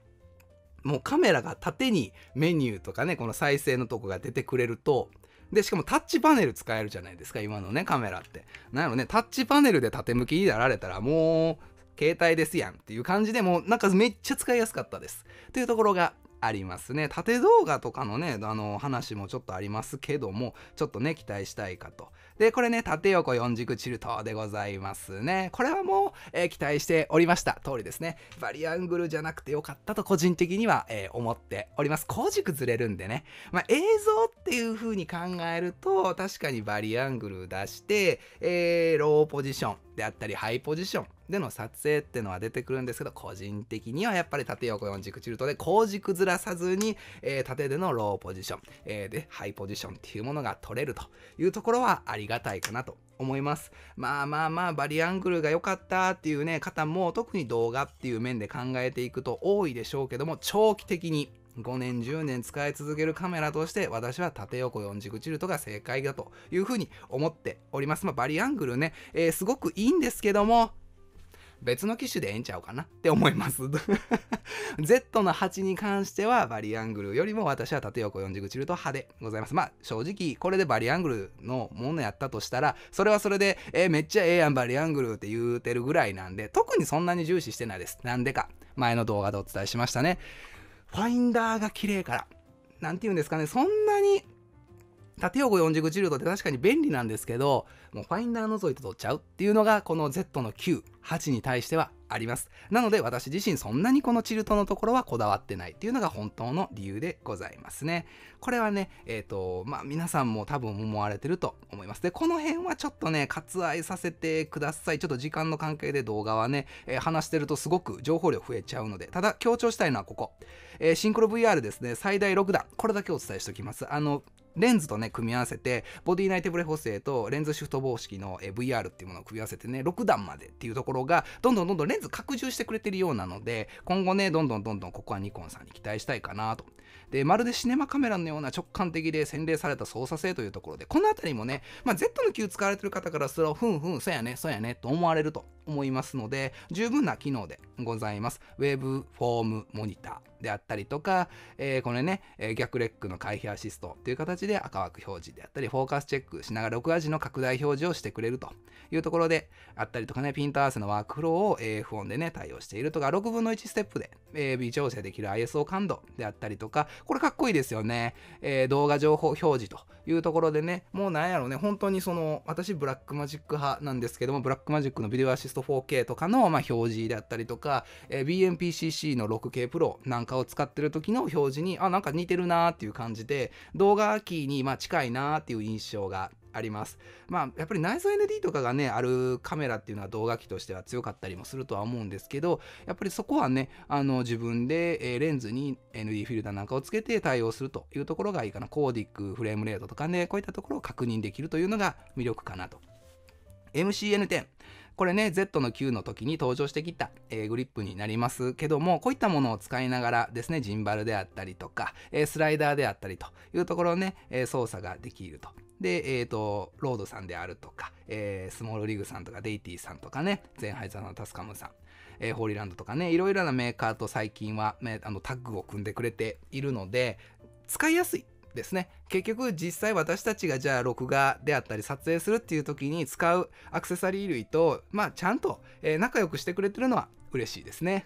もうカメラが縦にメニューとかねこの再生のとこが出てくれるとでしかもタッチパネル使えるじゃないですか今のねカメラってなのねタッチパネルで縦向きになられたらもう携帯ですやんっていう感じでもなんかめっちゃ使いやすかったですというところがありますね縦動画とかのねあの話もちょっとありますけどもちょっとね期待したいかとでこれね縦横四軸チルトでございますねこれはもう、えー、期待しておりました通りですねバリアングルじゃなくてよかったと個人的には、えー、思っております高軸ずれるんでね、まあ、映像っていう風に考えると確かにバリアングル出して、えー、ローポジションであったりハイポジションでの撮影ってのは出てくるんですけど個人的にはやっぱり縦横4軸チルトで後軸ずらさずに、えー、縦でのローポジション、えー、でハイポジションっていうものが取れるというところはありがたいかなと思いますまあまあまあバリアングルが良かったっていうね方も特に動画っていう面で考えていくと多いでしょうけども長期的に5年10年使い続けるカメラとして私は縦横4軸チルトが正解だというふうに思っております。まあ、バリアングルね、えー、すごくいいんですけども、別の機種でええんちゃうかなって思います。Z の8に関してはバリアングルよりも私は縦横4軸チルト派でございます。まあ正直これでバリアングルのものやったとしたらそれはそれで、えー、めっちゃええやんバリアングルって言うてるぐらいなんで特にそんなに重視してないです。なんでか前の動画でお伝えしましたね。ファインダーが綺麗から。なんて言うんですかね、そんなに、縦横4軸口ルーって確かに便利なんですけど、もうファインダー覗いて取っちゃうっていうのが、この Z の9、8に対してはあります。なので私自身そんなにこのチルトのところはこだわってないっていうのが本当の理由でございますね。これはね、えっ、ー、と、まあ皆さんも多分思われてると思います。で、この辺はちょっとね、割愛させてください。ちょっと時間の関係で動画はね、えー、話してるとすごく情報量増えちゃうので、ただ強調したいのはここ。えー、シンクロ VR ですね、最大6段。これだけお伝えしておきます。あの、レンズとね、組み合わせて、ボディナイテブレ補正とレンズシフト方式の VR っていうものを組み合わせてね、6段までっていうところが、どんどんどんどんレンズ拡充してくれてるようなので、今後ね、どんどんどんどんここはニコンさんに期待したいかなと。で、まるでシネマカメラのような直感的で洗練された操作性というところで、この辺りもね、まあ、Z の Q 使われてる方からすると、ふんふん、そうやね、そうやね、と思われると思いますので、十分な機能でございます。ウェブフォームモニター。であったりとか、えー、これね、えー、逆レックの回避アシストという形で赤枠表示であったり、フォーカスチェックしながら録画時の拡大表示をしてくれるというところであったりとかね、ピント合わせのワークフローを a f 音でね、対応しているとか、6分の1ステップで、えー、微調整できる ISO 感度であったりとか、これかっこいいですよね。え動画情報表示というところでね、もうなんやろうね、本当にその、私ブラックマジック派なんですけども、ブラックマジックのビデオアシスト 4K とかの、まあ、表示だったりとか、えー、BMPCC の 6K プロなんかを使ってる時の表示に、あ、なんか似てるなーっていう感じで、動画キーにま近いなーっていう印象があります。まあやっぱり内蔵 ND とかがねあるカメラっていうのは動画機としては強かったりもするとは思うんですけどやっぱりそこはねあの自分で、えレンズに ND フィルターなんかをつけて対応するというところがいいかなコーディックフレームレートとかねこういったところを確認できるというのが魅力かなと MCN10 これね Z の Q の時に登場してきた、えー、グリップになりますけどもこういったものを使いながらですねジンバルであったりとか、えー、スライダーであったりというところをね、えー、操作ができるとで、えっ、ー、と、ロードさんであるとか、えー、スモールリグさんとか、デイティさんとかね、ゼンハイザーのタスカムさん、えー、ホーリーランドとかね、いろいろなメーカーと最近は、ね、あのタッグを組んでくれているので、使いやすい。ですね結局実際私たちがじゃあ録画であったり撮影するっていう時に使うアクセサリー類とまあちゃんと、え仲良くしてくれてるのは嬉しいですね。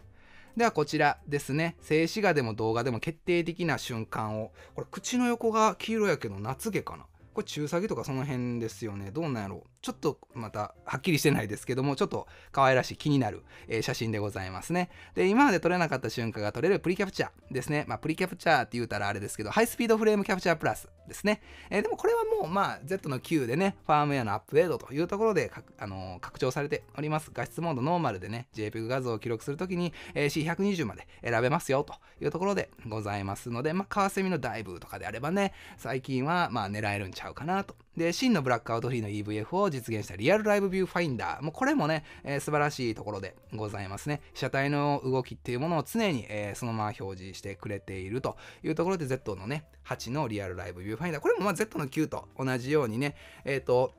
ではこちらですね。静止画でも動画でも決定的な瞬間を。これ口の横が黄色やけど夏毛かな。これ中詐欺とかその辺ですよねどうなんやろうちょっとまたはっきりしてないですけども、ちょっと可愛らしい気になる、えー、写真でございますね。で、今まで撮れなかった瞬間が撮れるプリキャプチャーですね。まあ、プリキャプチャーって言うたらあれですけど、ハイスピードフレームキャプチャープラスですね。えー、でもこれはもう、まあ、Z の Q でね、ファームウェアのアップデートというところで、あのー、拡張されております。画質モードノーマルでね、JPEG 画像を記録するときに、え C120 まで選べますよというところでございますので、まあ、カワセミのダイブとかであればね、最近は、まあ、狙えるんちゃうかなとで、真のブラックアウトフリーの EVF を実現したリアルライブビューファインダー。もうこれもね、えー、素晴らしいところでございますね。車体の動きっていうものを常に、えー、そのまま表示してくれているというところで Z のね、8のリアルライブビューファインダー。これもま Z の9と同じようにね、えっ、ー、と、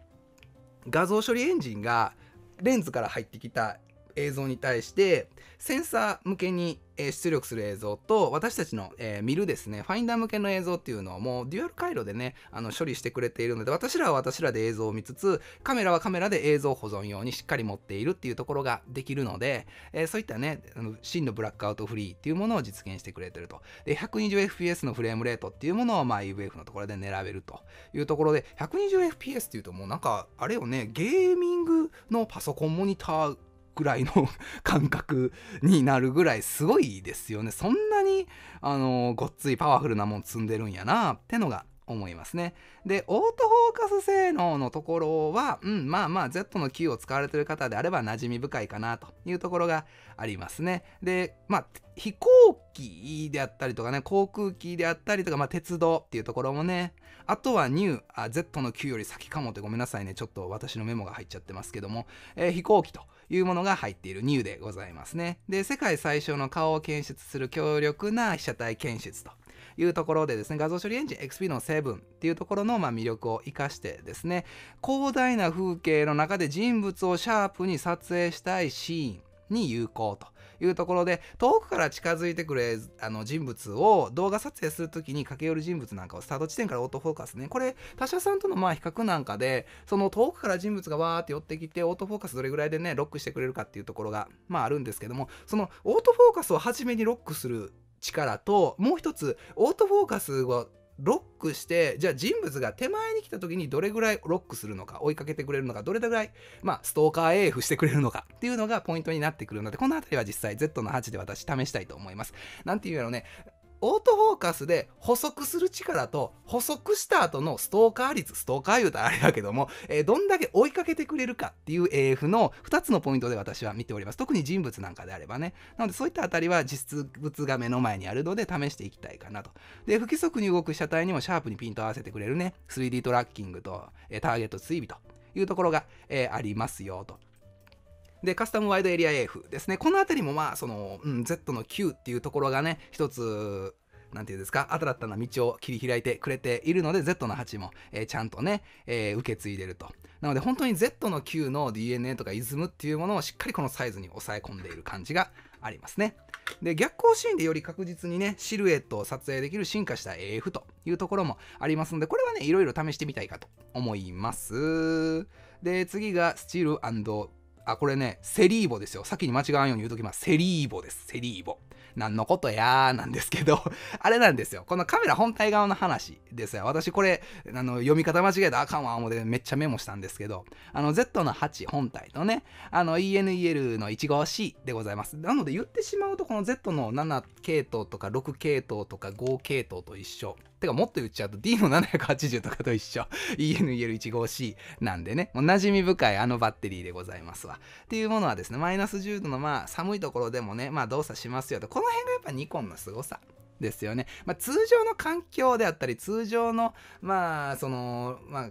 画像処理エンジンがレンズから入ってきた映像に対してセンサー向けに出力する映像と私たちの、え見るですねファインダー向けの映像っていうのをもうデュアル回路でねあの処理してくれているので私らは私らで映像を見つつカメラはカメラで映像保存用にしっかり持っているっていうところができるので、えそういったねあの真のブラックアウトフリーっていうものを実現してくれてるとで 120fps のフレームレートっていうものを、まあ、UVF のところで狙べるというところで 120fps っていうともうなんかあれよねゲーミングのパソコンモニターくらいの 感覚になるぐらいすごいですよね。そんなに、あのー、ごっついパワフルなもん積んでるんやなってのが思いますね。で、オートフォーカス性能のところは、うん、まあまあ Z の Q を使われてる方であれば馴染み深いかなというところがありますね。で、まあ、飛行機であったりとかね、航空機であったりとか、まあ、鉄道っていうところもね、あとはニュー、あ、Z の Q より先かもってごめんなさいね、ちょっと私のメモが入っちゃってますけども、えー、飛行機というものが入っているニューでございますね。で、世界最小の顔を検出する強力な被写体検出と。いうところでですね、画像処理エンジン XP の7っていうところのま魅力を生かしてですね、広大な風景の中で人物をシャープに撮影したいシーンに有効というところで遠くから近づいてくるあの人物を動画撮影する時に駆け寄る人物なんかをスタート地点からオートフォーカスねこれ他社さんとのまあ比較なんかでその遠くから人物がわーって寄ってきてオートフォーカスどれぐらいでねロックしてくれるかっていうところがまああるんですけどもそのオートフォーカスを初めにロックする力ともう一つオートフォーカスをロックしてじゃあ人物が手前に来た時にどれぐらいロックするのか追いかけてくれるのかどれぐらい、まあ、ストーカー AF してくれるのかっていうのがポイントになってくるのでこの辺りは実際 Z の8で私試したいと思います。なんていうやろねオートフォーカスで補足する力と補足した後のストーカー率、ストーカー言うたらあれだけども、えー、どんだけ追いかけてくれるかっていう AF の2つのポイントで私は見ております。特に人物なんかであればね。なのでそういったあたりは実物が目の前にあるので試していきたいかなと。で、不規則に動く車体にもシャープにピント合わせてくれるね、3D トラッキングと、えー、ターゲット追尾というところが、えー、ありますよと。で、カスタムワイドエリア AF ですね。この辺りもまあ、その、うん、Z の Q っていうところがね、一つ、なんていうんですか、新たな道を切り開いてくれているので、Z の8も、えー、ちゃんとね、えー、受け継いでると。なので、本当に Z の Q の DNA とかイズムっていうものをしっかりこのサイズに抑え込んでいる感じがありますね。で、逆光シーンでより確実にね、シルエットを撮影できる進化した AF というところもありますので、これはね、いろいろ試してみたいかと思います。で、次が、スチールあ、これね、セリーボですよ。先に間違わんように言うときます。セリーボです。セリーボ。何のことやーなんですけど、あれなんですよ。このカメラ本体側の話ですよ。私これ、あの、読み方間違えたらあかんわ、思ってめっちゃメモしたんですけど、あの、Z の8本体とね、あの、ENEL の 15C でございます。なので言ってしまうと、この Z の7系統とか6系統とか5系統と一緒。てかもっと言っちゃうと D の780とかと一緒 ENEL15C なんでねもう馴染み深いあのバッテリーでございますわっていうものはですねマイナス10度のまあ寒いところでもねまあ動作しますよとこのの辺がやっぱニコンの凄さですよね。まあ、通常の環境であったり、通常の、まあ、その、まあ、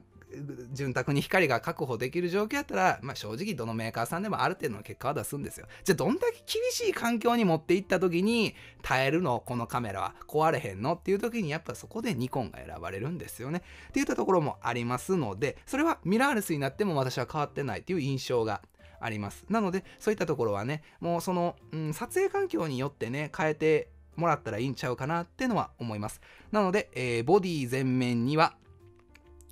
潤沢に光が確保できる状況やったら、まあ、正直どのメーカーさんでもある程度の結果は出すんですよ。じゃあどんだけ厳しい環境に持っていった時に耐えるのこのカメラは壊れへんのっていう時にやっぱそこでニコンが選ばれるんですよね。っていったところもありますのでそれはミラーレスになっても私は変わってないっていう印象があります。なので、そういったところはね、もうその、うん、撮影環境によってね、変えてもらったらいいんちゃうかなってのは思います。なので、えー、ボディ全面には、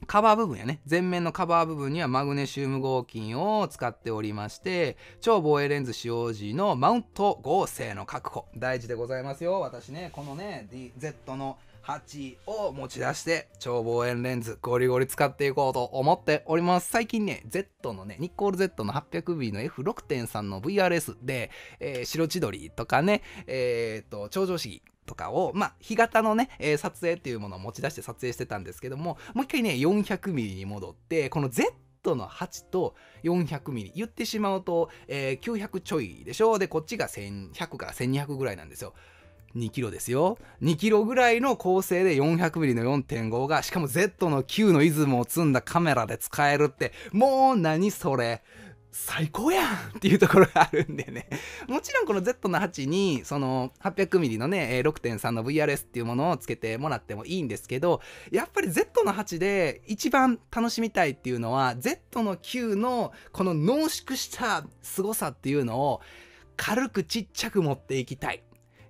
カバー部分やね、前面のカバー部分にはマグネシウム合金を使っておりまして、超防衛レンズ使用時のマウント合成の確保。大事でございますよ。私ね、このね、D、Z の8を持ち出して超望遠レンズゴリゴリ使っていこうと思っております最近ね Z のねニッコール Z の 800B の F6.3 の VRS で、えー、白千鳥とかねえー、っと頂上式とかを、まあ、日型のね、えー、撮影っていうものを持ち出して撮影してたんですけども、もう一回ね、400mm に戻って、この Z の8と 400mm 言ってしまうと、えー、900ちょいでしょでこっちが1100から1200ぐらいなんですよ2キロですよ2キロぐらいの構成で 400mm の4.5がしかも Z の9のイズムを積んだカメラで使えるってもう何それ最高やんっていうところがあるんでね。もちろんこの Z の8に、その 800mm のね、6.3の VRS っていうものをつけてもらってもいいんですけど、やっぱり Z の8で一番楽しみたいっていうのは、Z の9のこの濃縮した凄さっていうのを軽くちっちゃく持っていきたい。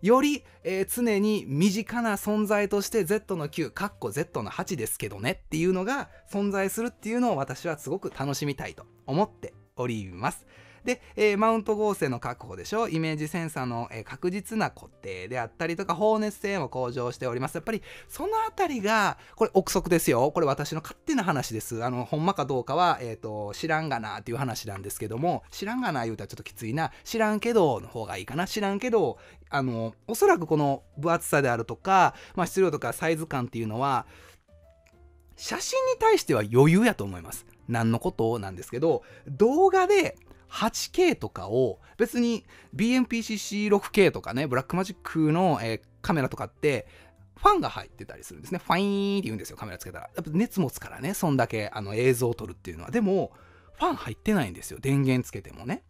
より、えー、常に身近な存在として Z の9、かっこ Z の8ですけどねっていうのが存在するっていうのを私はすごく楽しみたいと思っております。で、えー、マウント合成の確保でしょイメージセンサーの、えー、確実な固定であったりとか、放熱性も向上しております。やっぱり、そのあたりが、これ、憶測ですよ。これ、私の勝手な話です。あの、ほんまかどうかは、えっ、ー、と、知らんがなっていう話なんですけども、知らんがな言うたらちょっときついな。知らんけどの方がいいかな。知らんけど、あの、おそらくこの分厚さであるとか、まあ、質量とかサイズ感っていうのは、写真に対しては余裕やと思います。何のことなんですけど、動画で 8K とかを別に BMPCC6K とかね、ブラックマジックの、えー、カメラとかってファンが入ってたりするんですね。ファイーンって言うんですよ、カメラつけたら。やっぱ熱持つからね、そんだけあの映像を撮るっていうのは。でも、ファン入ってないんですよ、電源つけてもね。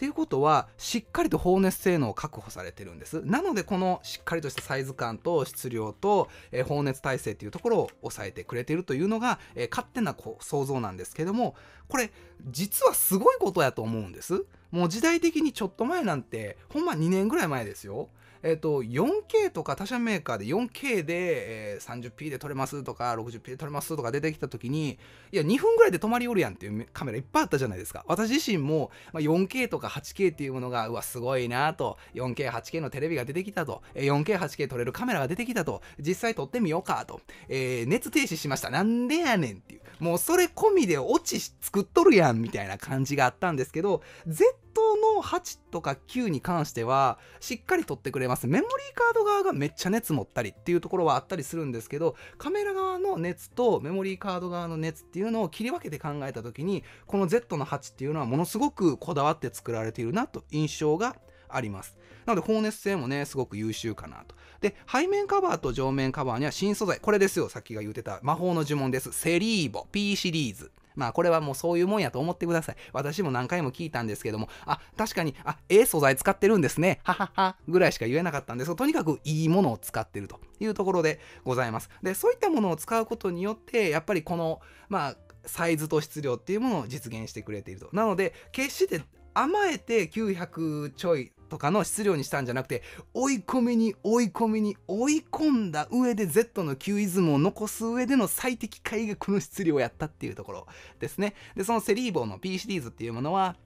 っていうことはしっかりと放熱性能を確保されてるんですなのでこのしっかりとしたサイズ感と質量と、えー、放熱耐性っていうところを抑えてくれてるというのが、えー、勝手なこう想像なんですけどもこれ実はすごいことやと思うんですもう時代的にちょっと前なんてほんま2年ぐらい前ですよえっ、ー、と、4K とか他社メーカーで 4K で、えー、30p で撮れますとか、60p で撮れますとか出てきた時に、いや、2分ぐらいで止まりおるやんっていうカメラいっぱいあったじゃないですか。私自身も、まあ、4K とか 8K っていうものが、うわ、すごいなと、4K、8K のテレビが出てきたと、4K、8K 撮れるカメラが出てきたと、実際撮ってみようかと、えー、熱停止しました。なんでやねんっていう。もうそれ込みでオチ作っとるやんみたいな感じがあったんですけど、絶対トの8とか9に関してはしっかり撮ってくれますメモリーカード側がめっちゃ熱持ったりっていうところはあったりするんですけどカメラ側の熱とメモリーカード側の熱っていうのを切り分けて考えた時にこの Z の8っていうのはものすごくこだわって作られているなと印象があります。なので、放熱性もね、すごく優秀かなと。で、背面カバーと上面カバーには新素材。これですよ、さっきが言うてた魔法の呪文です。セリーボ P シリーズ。まあこれはもうそういうもんやと思ってください。私も何回も聞いたんですけども、あ、確かに、あ、ええ素材使ってるんですね。ははは、ぐらいしか言えなかったんですが、とにかくいいものを使ってるというところでございます。で、そういったものを使うことによって、やっぱりこの、まあ、サイズと質量っていうものを実現してくれていると。なので、決して甘えて900ちょいとかの質量にしたんじゃなくて追い込みに追い込みに追い込んだ上で Z の Q イズムを残す上での最適解がこの質量やったっていうところですねでそのセリーボーの P シリーズっていうものは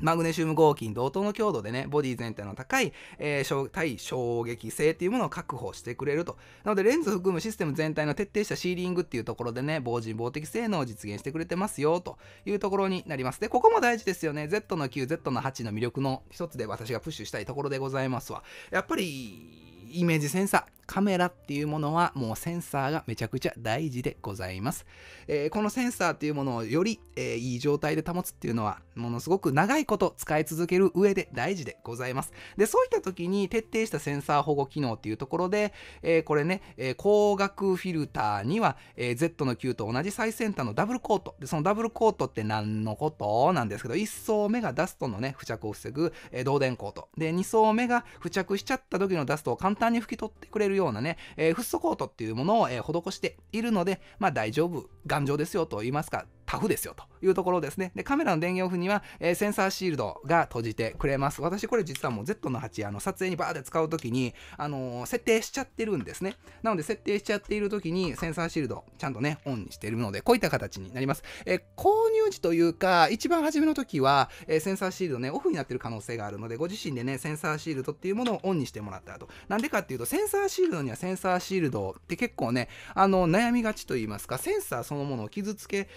マグネシウム合金同等の強度でね、ボディ全体の高い、えー、対衝撃性っていうものを確保してくれると。なので、レンズ含むシステム全体の徹底したシーリングっていうところでね、防塵防滴性能を実現してくれてますよ、というところになります。で、ここも大事ですよね。Z の9、Z の8の魅力の一つで私がプッシュしたいところでございますわ。やっぱり、イメージセンサー、カメラっていうものはもうセンサーがめちゃくちゃ大事でございます。えー、このセンサーっていうものをより、えー、いい状態で保つっていうのはものすごく長いこと使い続ける上で大事でございます。で、そういった時に徹底したセンサー保護機能っていうところで、えー、これね、え光学フィルターには、え Z の9と同じ最先端のダブルコート。で、そのダブルコートって何のことなんですけど、1層目がダストのね、付着を防ぐ、え導電コート。で、2層目が付着しちゃった時のダストを簡単単に拭き取ってくれるようなね、えー、フッ素コートっていうものを、え施しているので、まあ大丈夫、頑丈ですよと言いますか、タフですよというところですね。で、カメラの電源オフには、えー、センサーシールドが閉じてくれます。私これ実はもう Z の8、あの撮影にバーで使うときに、あのー、設定しちゃってるんですね。なので設定しちゃっているときにセンサーシールドちゃんとね、オンにしているので、こういった形になります。えー、購入時というか、一番初めの時は、えー、センサーシールドね、オフになってる可能性があるので、ご自身でね、センサーシールドっていうものをオンにしてもらったらと。なんでかっていうと、センサーシールドにはセンサーシールドって結構ね、あの、悩みがちと言いますか、センサーそのものを傷つけ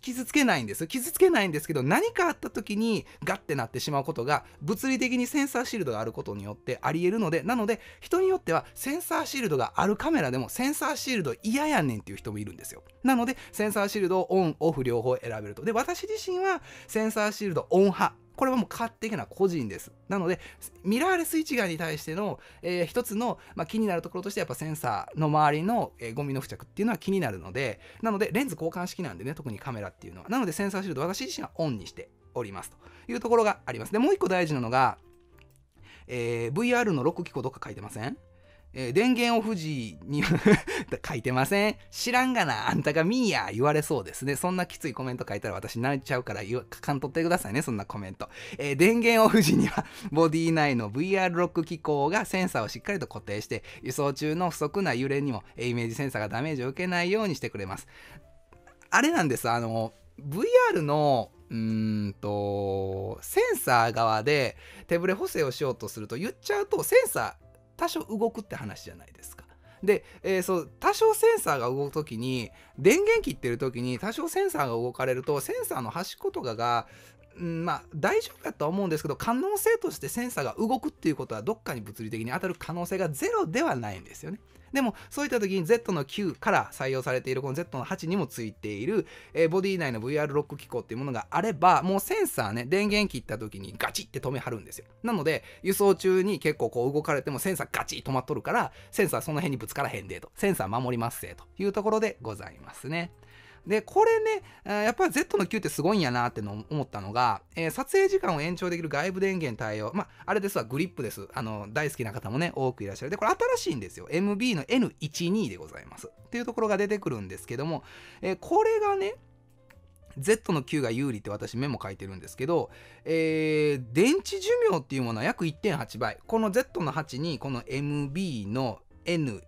傷つけないんです傷つけないんですけど何かあった時にガッてなってしまうことが物理的にセンサーシールドがあることによってありえるのでなので人によってはセンサーシールドがあるカメラでもセンサーシールド嫌やねんっていう人もいるんですよなのでセンサーシールドをオンオフ両方選べるとで私自身はセンサーシールドオン派これはもう勝手な個人です。なので、ミラーレス一眼に対しての、えー、一つの、まあ、気になるところとして、やっぱセンサーの周りの、えー、ゴミの付着っていうのは気になるので、なので、レンズ交換式なんでね、特にカメラっていうのは。なので、センサーシールド、私自身はオンにしておりますというところがあります。で、もう一個大事なのが、えー、VR の6機構どっか書いてませんえー、電源オフ時に 書いてません知らんがな、あんたが見ーや、言われそうですね。そんなきついコメント書いたら私泣いちゃうから、書かんとってくださいね、そんなコメント。えー、電源オフ時には、ボディ内の VR ロック機構がセンサーをしっかりと固定して、輸送中の不足な揺れにも、えイメージセンサーがダメージを受けないようにしてくれます。あれなんです、あの、VR のうんとセンサー側で手ぶれ補正をしようとすると言っちゃうとセンサー多少動くって話じゃないですか。で、えー、そう多少センサーが動く時に電源切ってる時に多少センサーが動かれるとセンサーの端っことかがうん、まあ大丈夫やとは思うんですけど可能性としてセンサーが動くっていうことはどっかに物理的に当たる可能性がゼロではないんですよね。でもそういった時に Z の9から採用されているこの Z の8にもついている、えー、ボディ内の VR ロック機構っていうものがあればもうセンサーね電源切った時にガチって止めはるんですよなので輸送中に結構こう動かれてもセンサーガチ止まっとるからセンサーその辺にぶつからへんでとセンサー守りますせというところでございますね。で、これね、やっぱり Z の9ってすごいんやなっての思ったのが、えー、撮影時間を延長できる外部電源対応。まあ、あれですわ、グリップです。あの、大好きな方もね、多くいらっしゃる。で、これ新しいんですよ。MB の N12 でございます。っていうところが出てくるんですけども、えー、これがね、Z の9が有利って私メモ書いてるんですけど、えー、電池寿命っていうものは約1.8倍。この Z の8にこの MB の N12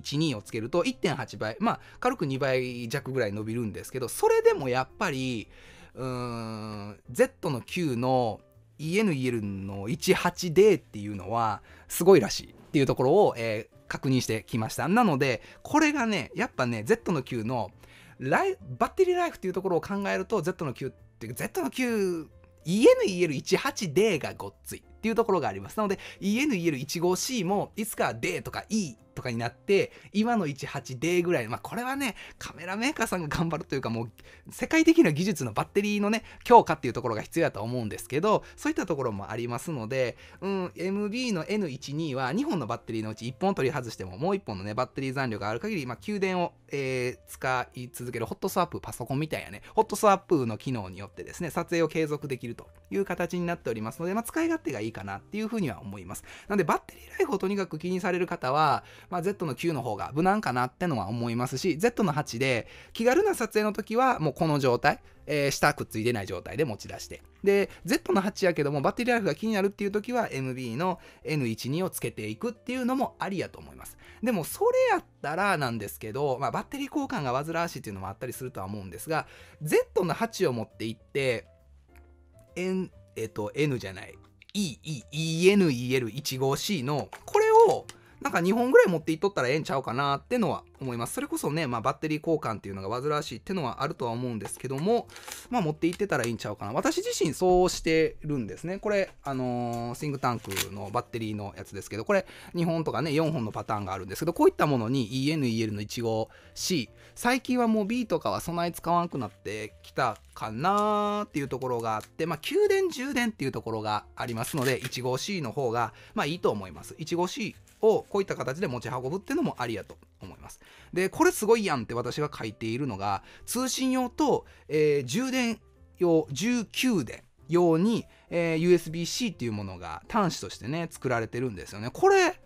12をつけると1.8倍まあ軽く2倍弱ぐらい伸びるんですけどそれでもやっぱりうーん Z の9の ENEL の 18D っていうのはすごいらしいっていうところを、えー、確認してきましたなのでこれがねやっぱね Z の9のライバッテリーライフっていうところを考えると Z の9っていう Z の 9ENEL18D がごっついっていうところがあります。なので ENEL15C もいつか D とか E とかになって、今の 18D ぐらい、まあこれはね、カメラメーカーさんが頑張るというか、もう世界的な技術のバッテリーのね、強化っていうところが必要だと思うんですけど、そういったところもありますので、うん、MB の N12 は2本のバッテリーのうち1本取り外しても、もう1本のね、バッテリー残量がある限り、まあ給電を、えー、使い続けるホットスワップ、パソコンみたいなね、ホットスワップの機能によってですね、撮影を継続できるという形になっておりますので、まあ使い勝手がいいかなっていうふうには思います。なんでバッテリーライフをとにかく気にされる方は、まあ、Z の9の方が無難かなってのは思いますし、Z の8で気軽な撮影の時はもうこの状態、えー、下くっついてない状態で持ち出して。で、Z の8やけどもバッテリーライフが気になるっていう時は MB の N12 をつけていくっていうのもありやと思います。でもそれやったらなんですけど、まあ、バッテリー交換が煩わしいっていうのもあったりするとは思うんですが、Z の8を持っていって、N、えっと、N じゃない、EEENEL15C のこれをなんか2本ぐらい持っていっとったらええんちゃうかなってのは思います。それこそね、まあ、バッテリー交換っていうのが煩わしいってのはあるとは思うんですけども、まあ、持っていってたらいいんちゃうかな。私自身そうしてるんですね。これ、あのー、シングタンクのバッテリーのやつですけど、これ、2本とかね、4本のパターンがあるんですけど、こういったものに ENEL の1号 C、最近はもう B とかは備え使わなくなってきたかなーっていうところがあって、まあ、給電、充電っていうところがありますので、1号 C の方が、まあ、いいと思います。1号 C をこういった形で持ち運ぶっていうのもありやと思います。で、これすごいやんって私が書いているのが、通信用と、えー、充電用、19電用に、えー、USB-C っていうものが端子としてね、作られてるんですよね。これ、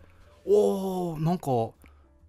おー、なんか、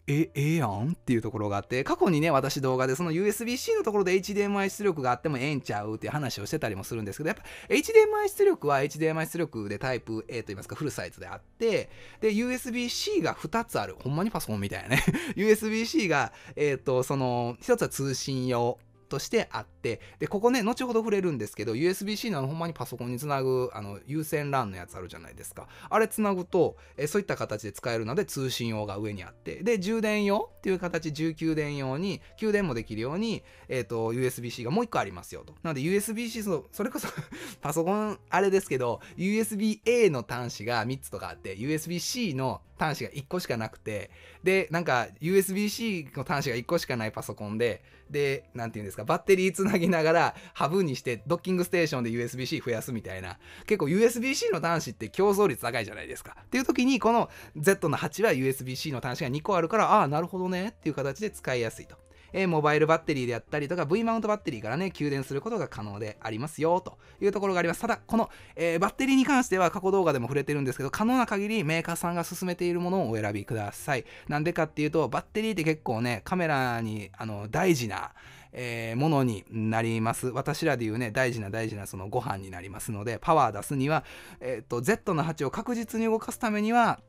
え、ええやんっていうところがあって、過去にね、私動画でその USB-C のところで HDMI 出力があってもええんちゃうっていう話をしてたりもするんですけど、やっぱ HDMI 出力は HDMI 出力でタイプ A といいますかフルサイズであって、で、USB-C が2つある。ほんまにパソコンみたいなね。USB-C が、えっ、ー、と、その、1つは通信用、としてあって、で、ここね、後ほど触れるんですけど、USB-C のほんまにパソコンにつなぐ、あの、有線 LAN のやつあるじゃないですか。あれつなぐと、えそういった形で使えるので、通信用が上にあって、で、充電用っていう形、19電用に、給電もできるように、えっ、ー、と、USB-C がもう1個ありますよと。なので、USB-C、それこそ パソコン、あれですけど、USB-A の端子が3つとかあって、USB-C の端子が1個しかなくて、で、なんか USB-C の端子が1個しかないパソコンで、で、なんていうんですか、バッテリーつなぎながら、ハブにして、ドッキングステーションで USB-C 増やすみたいな、結構 USB-C の端子って競争率高いじゃないですか。っていう時に、この Z の8は USB-C の端子が2個あるから、ああ、なるほどねっていう形で使いやすいと。えー、モバイルバッテリーであったりとか V マウントバッテリーからね、給電することが可能でありますよというところがあります。ただ、この、えー、バッテリーに関しては過去動画でも触れてるんですけど、可能な限りメーカーさんが進めているものをお選びください。なんでかっていうと、バッテリーって結構ね、カメラにあの大事な、えー、ものになります。私らで言うね、大事な大事なそのご飯になりますので、パワー出すには、えっ、と、Z の8を確実に動かすためには、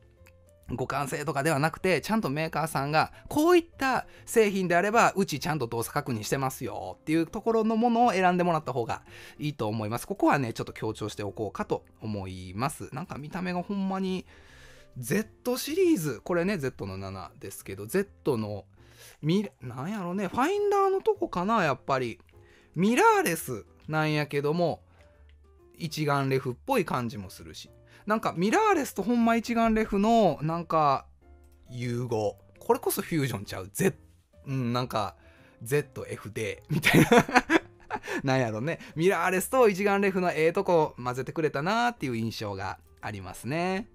互換性とかではなくてちゃんとメーカーさんがこういった製品であればうちちゃんと動作確認してますよっていうところのものを選んでもらった方がいいと思いますここはねちょっと強調しておこうかと思いますなんか見た目がほんまに Z シリーズこれね Z の7ですけど Z のミなんやろねファインダーのとこかなやっぱりミラーレスなんやけども一眼レフっぽい感じもするしなんかミラーレスとほんま一眼レフのなんか融合これこそフュージョンちゃう Z うんなんか ZFD みたいな なんやろねミラーレスと一眼レフのええとこ混ぜてくれたなーっていう印象がありますね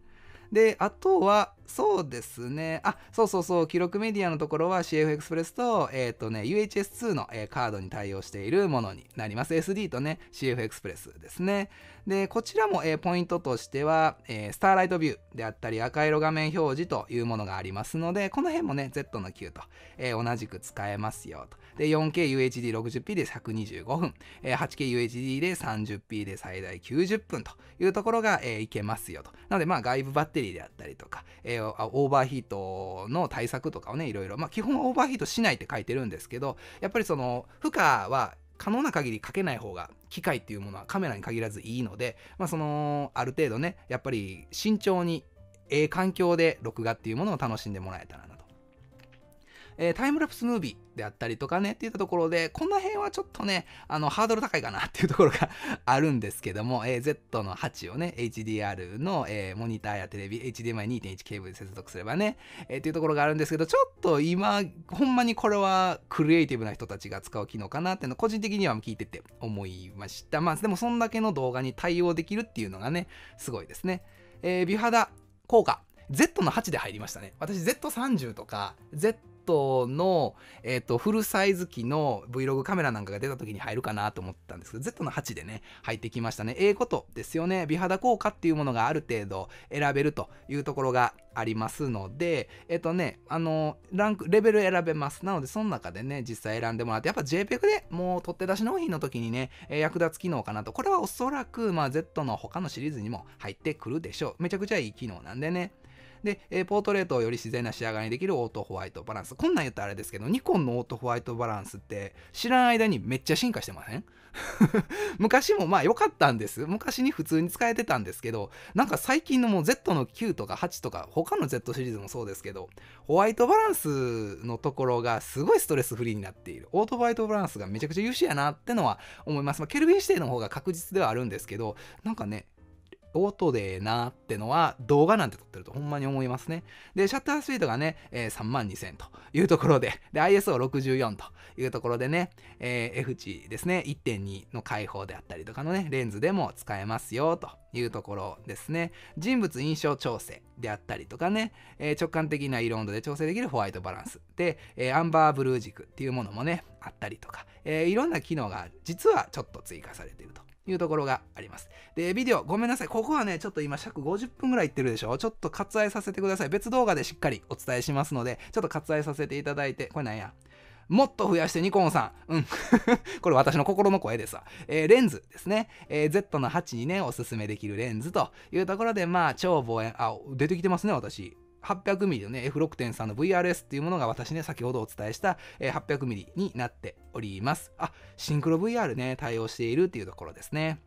で、あとは、そうですね。あ、そうそうそう。記録メディアのところは CF エクスプレスと、えっ、ー、とね、UHS2 の、えー、カードに対応しているものになります。SD とね、CF エクスプレスですね。で、こちらも、えー、ポイントとしては、えスターライトビューであったり、赤色画面表示というものがありますので、この辺もね、Z の Q と、え同じく使えますよと。で、4KUHD60p で125分、え 8KUHD で 30p で最大90分というところが、えー、いけますよと。なので、まあ、外部バッテリーであったりとか、えー、オーバーヒートの対策とかをね、いろいろ、まあ、基本オーバーヒートしないって書いてるんですけど、やっぱりその、負荷は可能な限りかけない方が機械っていうものはカメラに限らずいいので、まあ、そのある程度ねやっぱり慎重にええ環境で録画っていうものを楽しんでもらえたらなえー、タイムラプスムービーであったりとかね、っていったところで、この辺はちょっとね、あの、ハードル高いかなっていうところが あるんですけども、えー、Z の8をね、HDR の、えー、モニターやテレビ、HDMI2.1 ケーブルで接続すればね、えー、っていうところがあるんですけど、ちょっと今、ほんまにこれはクリエイティブな人たちが使う機能かなっていうの、個人的には聞いてて思いました。まあ、でもそんだけの動画に対応できるっていうのがね、すごいですね。えー、美肌効果 Z の8で入りましたね。私 Z30 とか Z トの、えっ、ー、と、フルサイズ機の Vlog カメラなんかが出た時に入るかなと思ったんですけど、Z の8でね、入ってきましたね。ええー、ことですよね。美肌効果っていうものがある程度選べるというところがありますので、えっ、ー、とね、あの、ランク、レベル選べます。なので、その中でね、実際選んでもらって、やっぱ JPEG でもう取って出し納品の時にね、え役立つ機能かなと。これはおそらく、まあ、Z の他のシリーズにも入ってくるでしょう。めちゃくちゃいい機能なんでね。で、えポートレートをより自然な仕上がりにできるオートホワイトバランス。こんなん言ったらあれですけど、ニコンのオートホワイトバランスって知らん間にめっちゃ進化してません 昔もまあ良かったんです。昔に普通に使えてたんですけど、なんか最近のもう Z の9とか8とか、他の Z シリーズもそうですけど、ホワイトバランスのところがすごいストレスフリーになっている。オートホワイトバランスがめちゃくちゃ優秀やなってのは思います。まあ、ケルビン指定の方が確実ではあるんですけど、なんかね、音でなってのは動画なんて撮ってるとほんまに思いますね。で、シャッタースピードがね、えー、3万2000というところで、で、ISO64 というところでね、えー、F 値ですね、1.2の開放であったりとかのね、レンズでも使えますよというところですね。人物印象調整であったりとかね、えー、直感的な色温度で調整できるホワイトバランスで、えアンバーブルー軸っていうものもね、あったりとか、えいろんな機能が実はちょっと追加されていると。いうところがあります。で、ビデオ、ごめんなさい。ここはね、ちょっと今尺50分ぐらいいってるでしょちょっと割愛させてください。別動画でしっかりお伝えしますので、ちょっと割愛させていただいて、これなんやもっと増やしてニコンさん。うん。これ私の心の声ですわ。えー、レンズですね。えー、Z の8にね、おすすめできるレンズというところで、まあ、超望遠。あ、出てきてますね、私。800mm のね、F6.3 の VRS っていうものが私ね、先ほどお伝えした 800mm になっております。あ、シンクロ VR ね、対応しているっていうところですね。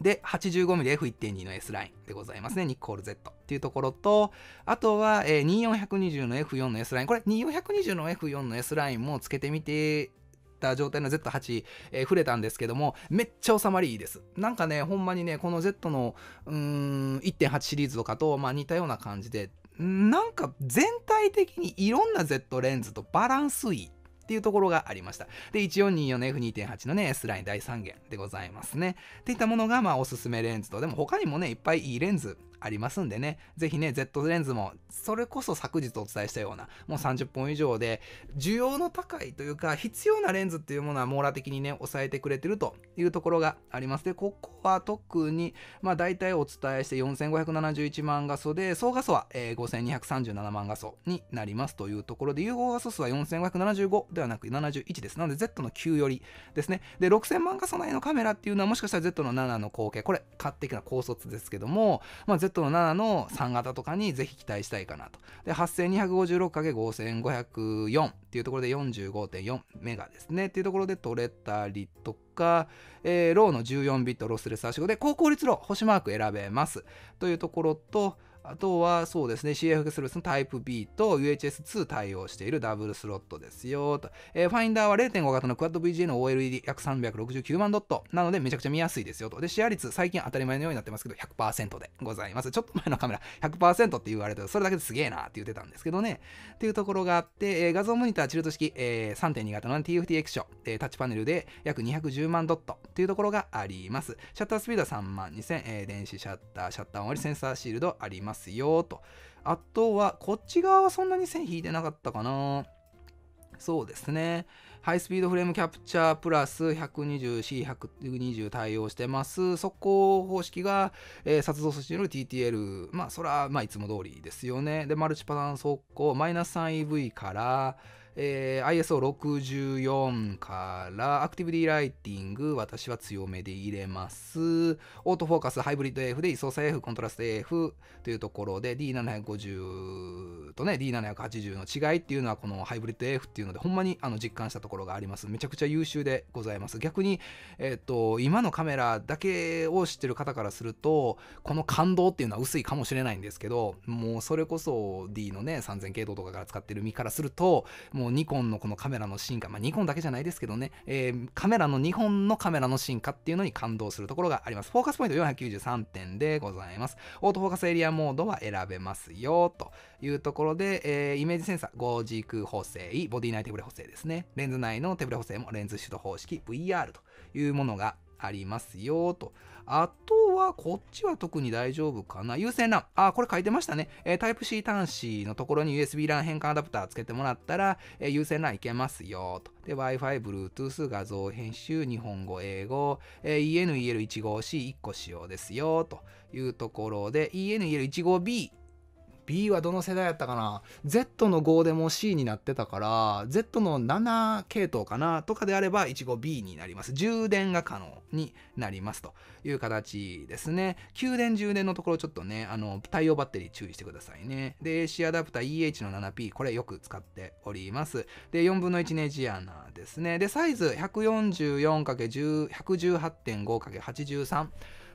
で、85mmF1.2 の S ラインでございますね。ニッコール Z っていうところと、あとは、え2420の F4 の S ライン。これ、2420の F4 の S ラインもつけてみてた状態の Z8、えー、触れたんですけども、めっちゃ収まりいいです。なんかね、ほんまにね、この Z の、うーん、1.8シリーズとかと、まあ、似たような感じで、なんか全体的にいろんな Z レンズとバランスいいっていうところがありました。で、1424の F2.8 のね、S ライン第3弦でございますね。っていったものが、まあ、おすすめレンズと、でも他にもね、いっぱいいいレンズありますんでね、ぜひね、Z レンズも、それこそ昨日お伝えしたような、もう30本以上で、需要の高いというか、必要なレンズっていうものは網羅的にね、抑えてくれてるというところがあります。で、ここは特に、まあ大体お伝えして4571万画素で、総画素は、えー、5237万画素になりますというところで、融合画素数は4575ではなく71です。なので Z の9よりですね。で、6000万画素内のカメラっていうのはもしかしたら Z の7の後継、これ買ってきた高卒ですけども、まあ、Z の7の3型とかにぜひ期待したいかなと。で、8256×5504 っていうところで45.4メガですねっていうところで取れたりとか、えー、ローの14ビットロスレス圧縮で高効率ロー星マーク選べますというところと、あとはそうですね、c f S. スロスのタイプ B と UHS2 対応しているダブルスロットですよと。えー、ファインダーは0.5型のクワッド VGA の OLED 約369万ドットなのでめちゃくちゃ見やすいですよと。で、シェア率最近当たり前のようになってますけど100%でございます。ちょっと前のカメラ100%って言われてそれだけですげえなって言ってたんですけどね。っていうところがあって、えー、画像モニターチルト式、えー、3.2型の TFT 液晶、えー、タッチパネルで約210万ドットっていうところがあります。シャッタースピードは3万2000、えー、電子シャッター、シャッター終わりセンサーシールドあります。ますよと。あとは、こっち側はそんなに線引いてなかったかな。そうですね。ハイスピードフレームキャプチャープラス 120C120 対応してます。速攻方式が、えー、殺動措置による TTL。まあ、それはまあいつも通りですよね。で、マルチパターン速攻、マイナス 3EV から、えー、ISO64 からアクティブィライティング、私は強めで入れます。オートフォーカス、ハイブリッド AF で位相差 f コントラスト AF というところで D750 とね、D780 の違いっていうのはこのハイブリッド f っていうので、ほんまにあの実感したところがあります。めちゃくちゃ優秀でございます。逆に、えっ、ー、と、今のカメラだけを知ってる方からすると、この感動っていうのは薄いかもしれないんですけど、もうそれこそ D のね、3000系統とかから使ってる身からすると、もうもうニコンのこのカメラの進化、まあ、ニコンだけじゃないですけどね、えー、カメラの日本のカメラの進化っていうのに感動するところがあります。フォーカスポイント493点でございます。オートフォーカスエリアモードは選べますよ、というところで、えー、イメージセンサー、5軸補正、ボディ内手ブレ補正ですね。レンズ内の手ブレ補正もレンズシュート方式、VR というものがありますよ、とあとは、こっちは特に大丈夫かな。優先 LAN。あ、これ書いてましたね。えー、Type-C 端子のところに USB LAN 変換アダプターつけてもらったら、えー、優先 LAN いけますよ、と。で、Wi-Fi、Bluetooth、画像編集、日本語、英語、えー、ENEL15C1 個使用ですよ、というところで、ENEL15B B はどの世代やったかな ?Z の5でも C になってたから、Z の7系統かなとかであれば、1 5 B になります。充電が可能になりますという形ですね。給電充電のところちょっとね、あの、太陽バッテリー注意してくださいね。で、AC アダプター EH の 7P、これよく使っております。で、4分の1ネジ穴ですね。で、サイズ 144×118.5×83。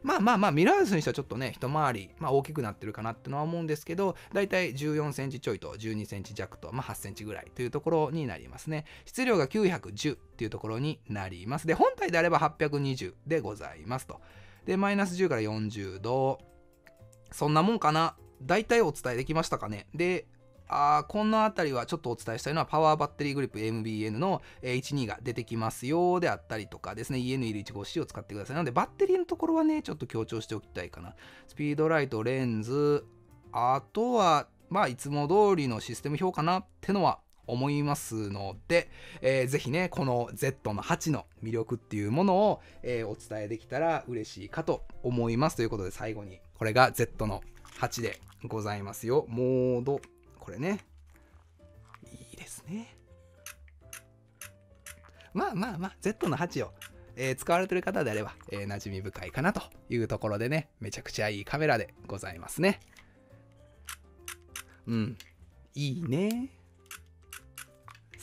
まあまあまあ、ミラーズにしてはちょっとね、一回り、まあ、大きくなってるかなってのは思うんですけど、だいたい14センチちょいと12センチ弱と、まあ、8センチぐらいというところになりますね。質量が910っていうところになります。で、本体であれば820でございますと。で、マイナス10から40度。そんなもんかな大体お伝えできましたかねで、あこの辺りはちょっとお伝えしたいのはパワーバッテリーグリップ MBN の12が出てきますよであったりとかですね e n 1 1 5 c を使ってくださいなのでバッテリーのところはねちょっと強調しておきたいかなスピードライトレンズあとはまあいつも通りのシステム表かなってのは思いますので、えー、ぜひねこの Z の8の魅力っていうものを、えー、お伝えできたら嬉しいかと思いますということで最後にこれが Z の8でございますよモードこれね。いいですね。まあまあまあ、Z の8を、えー、使われてる方であれば、えー、馴染み深いかなというところでね、めちゃくちゃいいカメラでございますね。うん。いいね。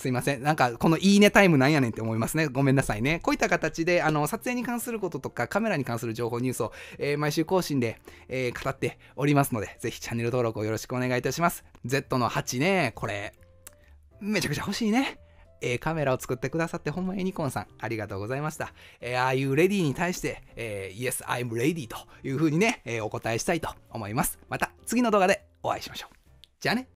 すいません。なんか、このいいねタイムなんやねんって思いますね。ごめんなさいね。こういった形で、あの、撮影に関することとか、カメラに関する情報、ニュースを、えー、毎週更新で、えー、語っておりますので、ぜひチャンネル登録をよろしくお願いいたします。Z の8ね、これ、めちゃくちゃ欲しいね。えー、カメラを作ってくださってほんまにニコンさんありがとうございました。えー、ああいうレディに対して、えー、Yes, I'm ready という風にね、えお答えしたいと思います。また次の動画でお会いしましょう。じゃあね。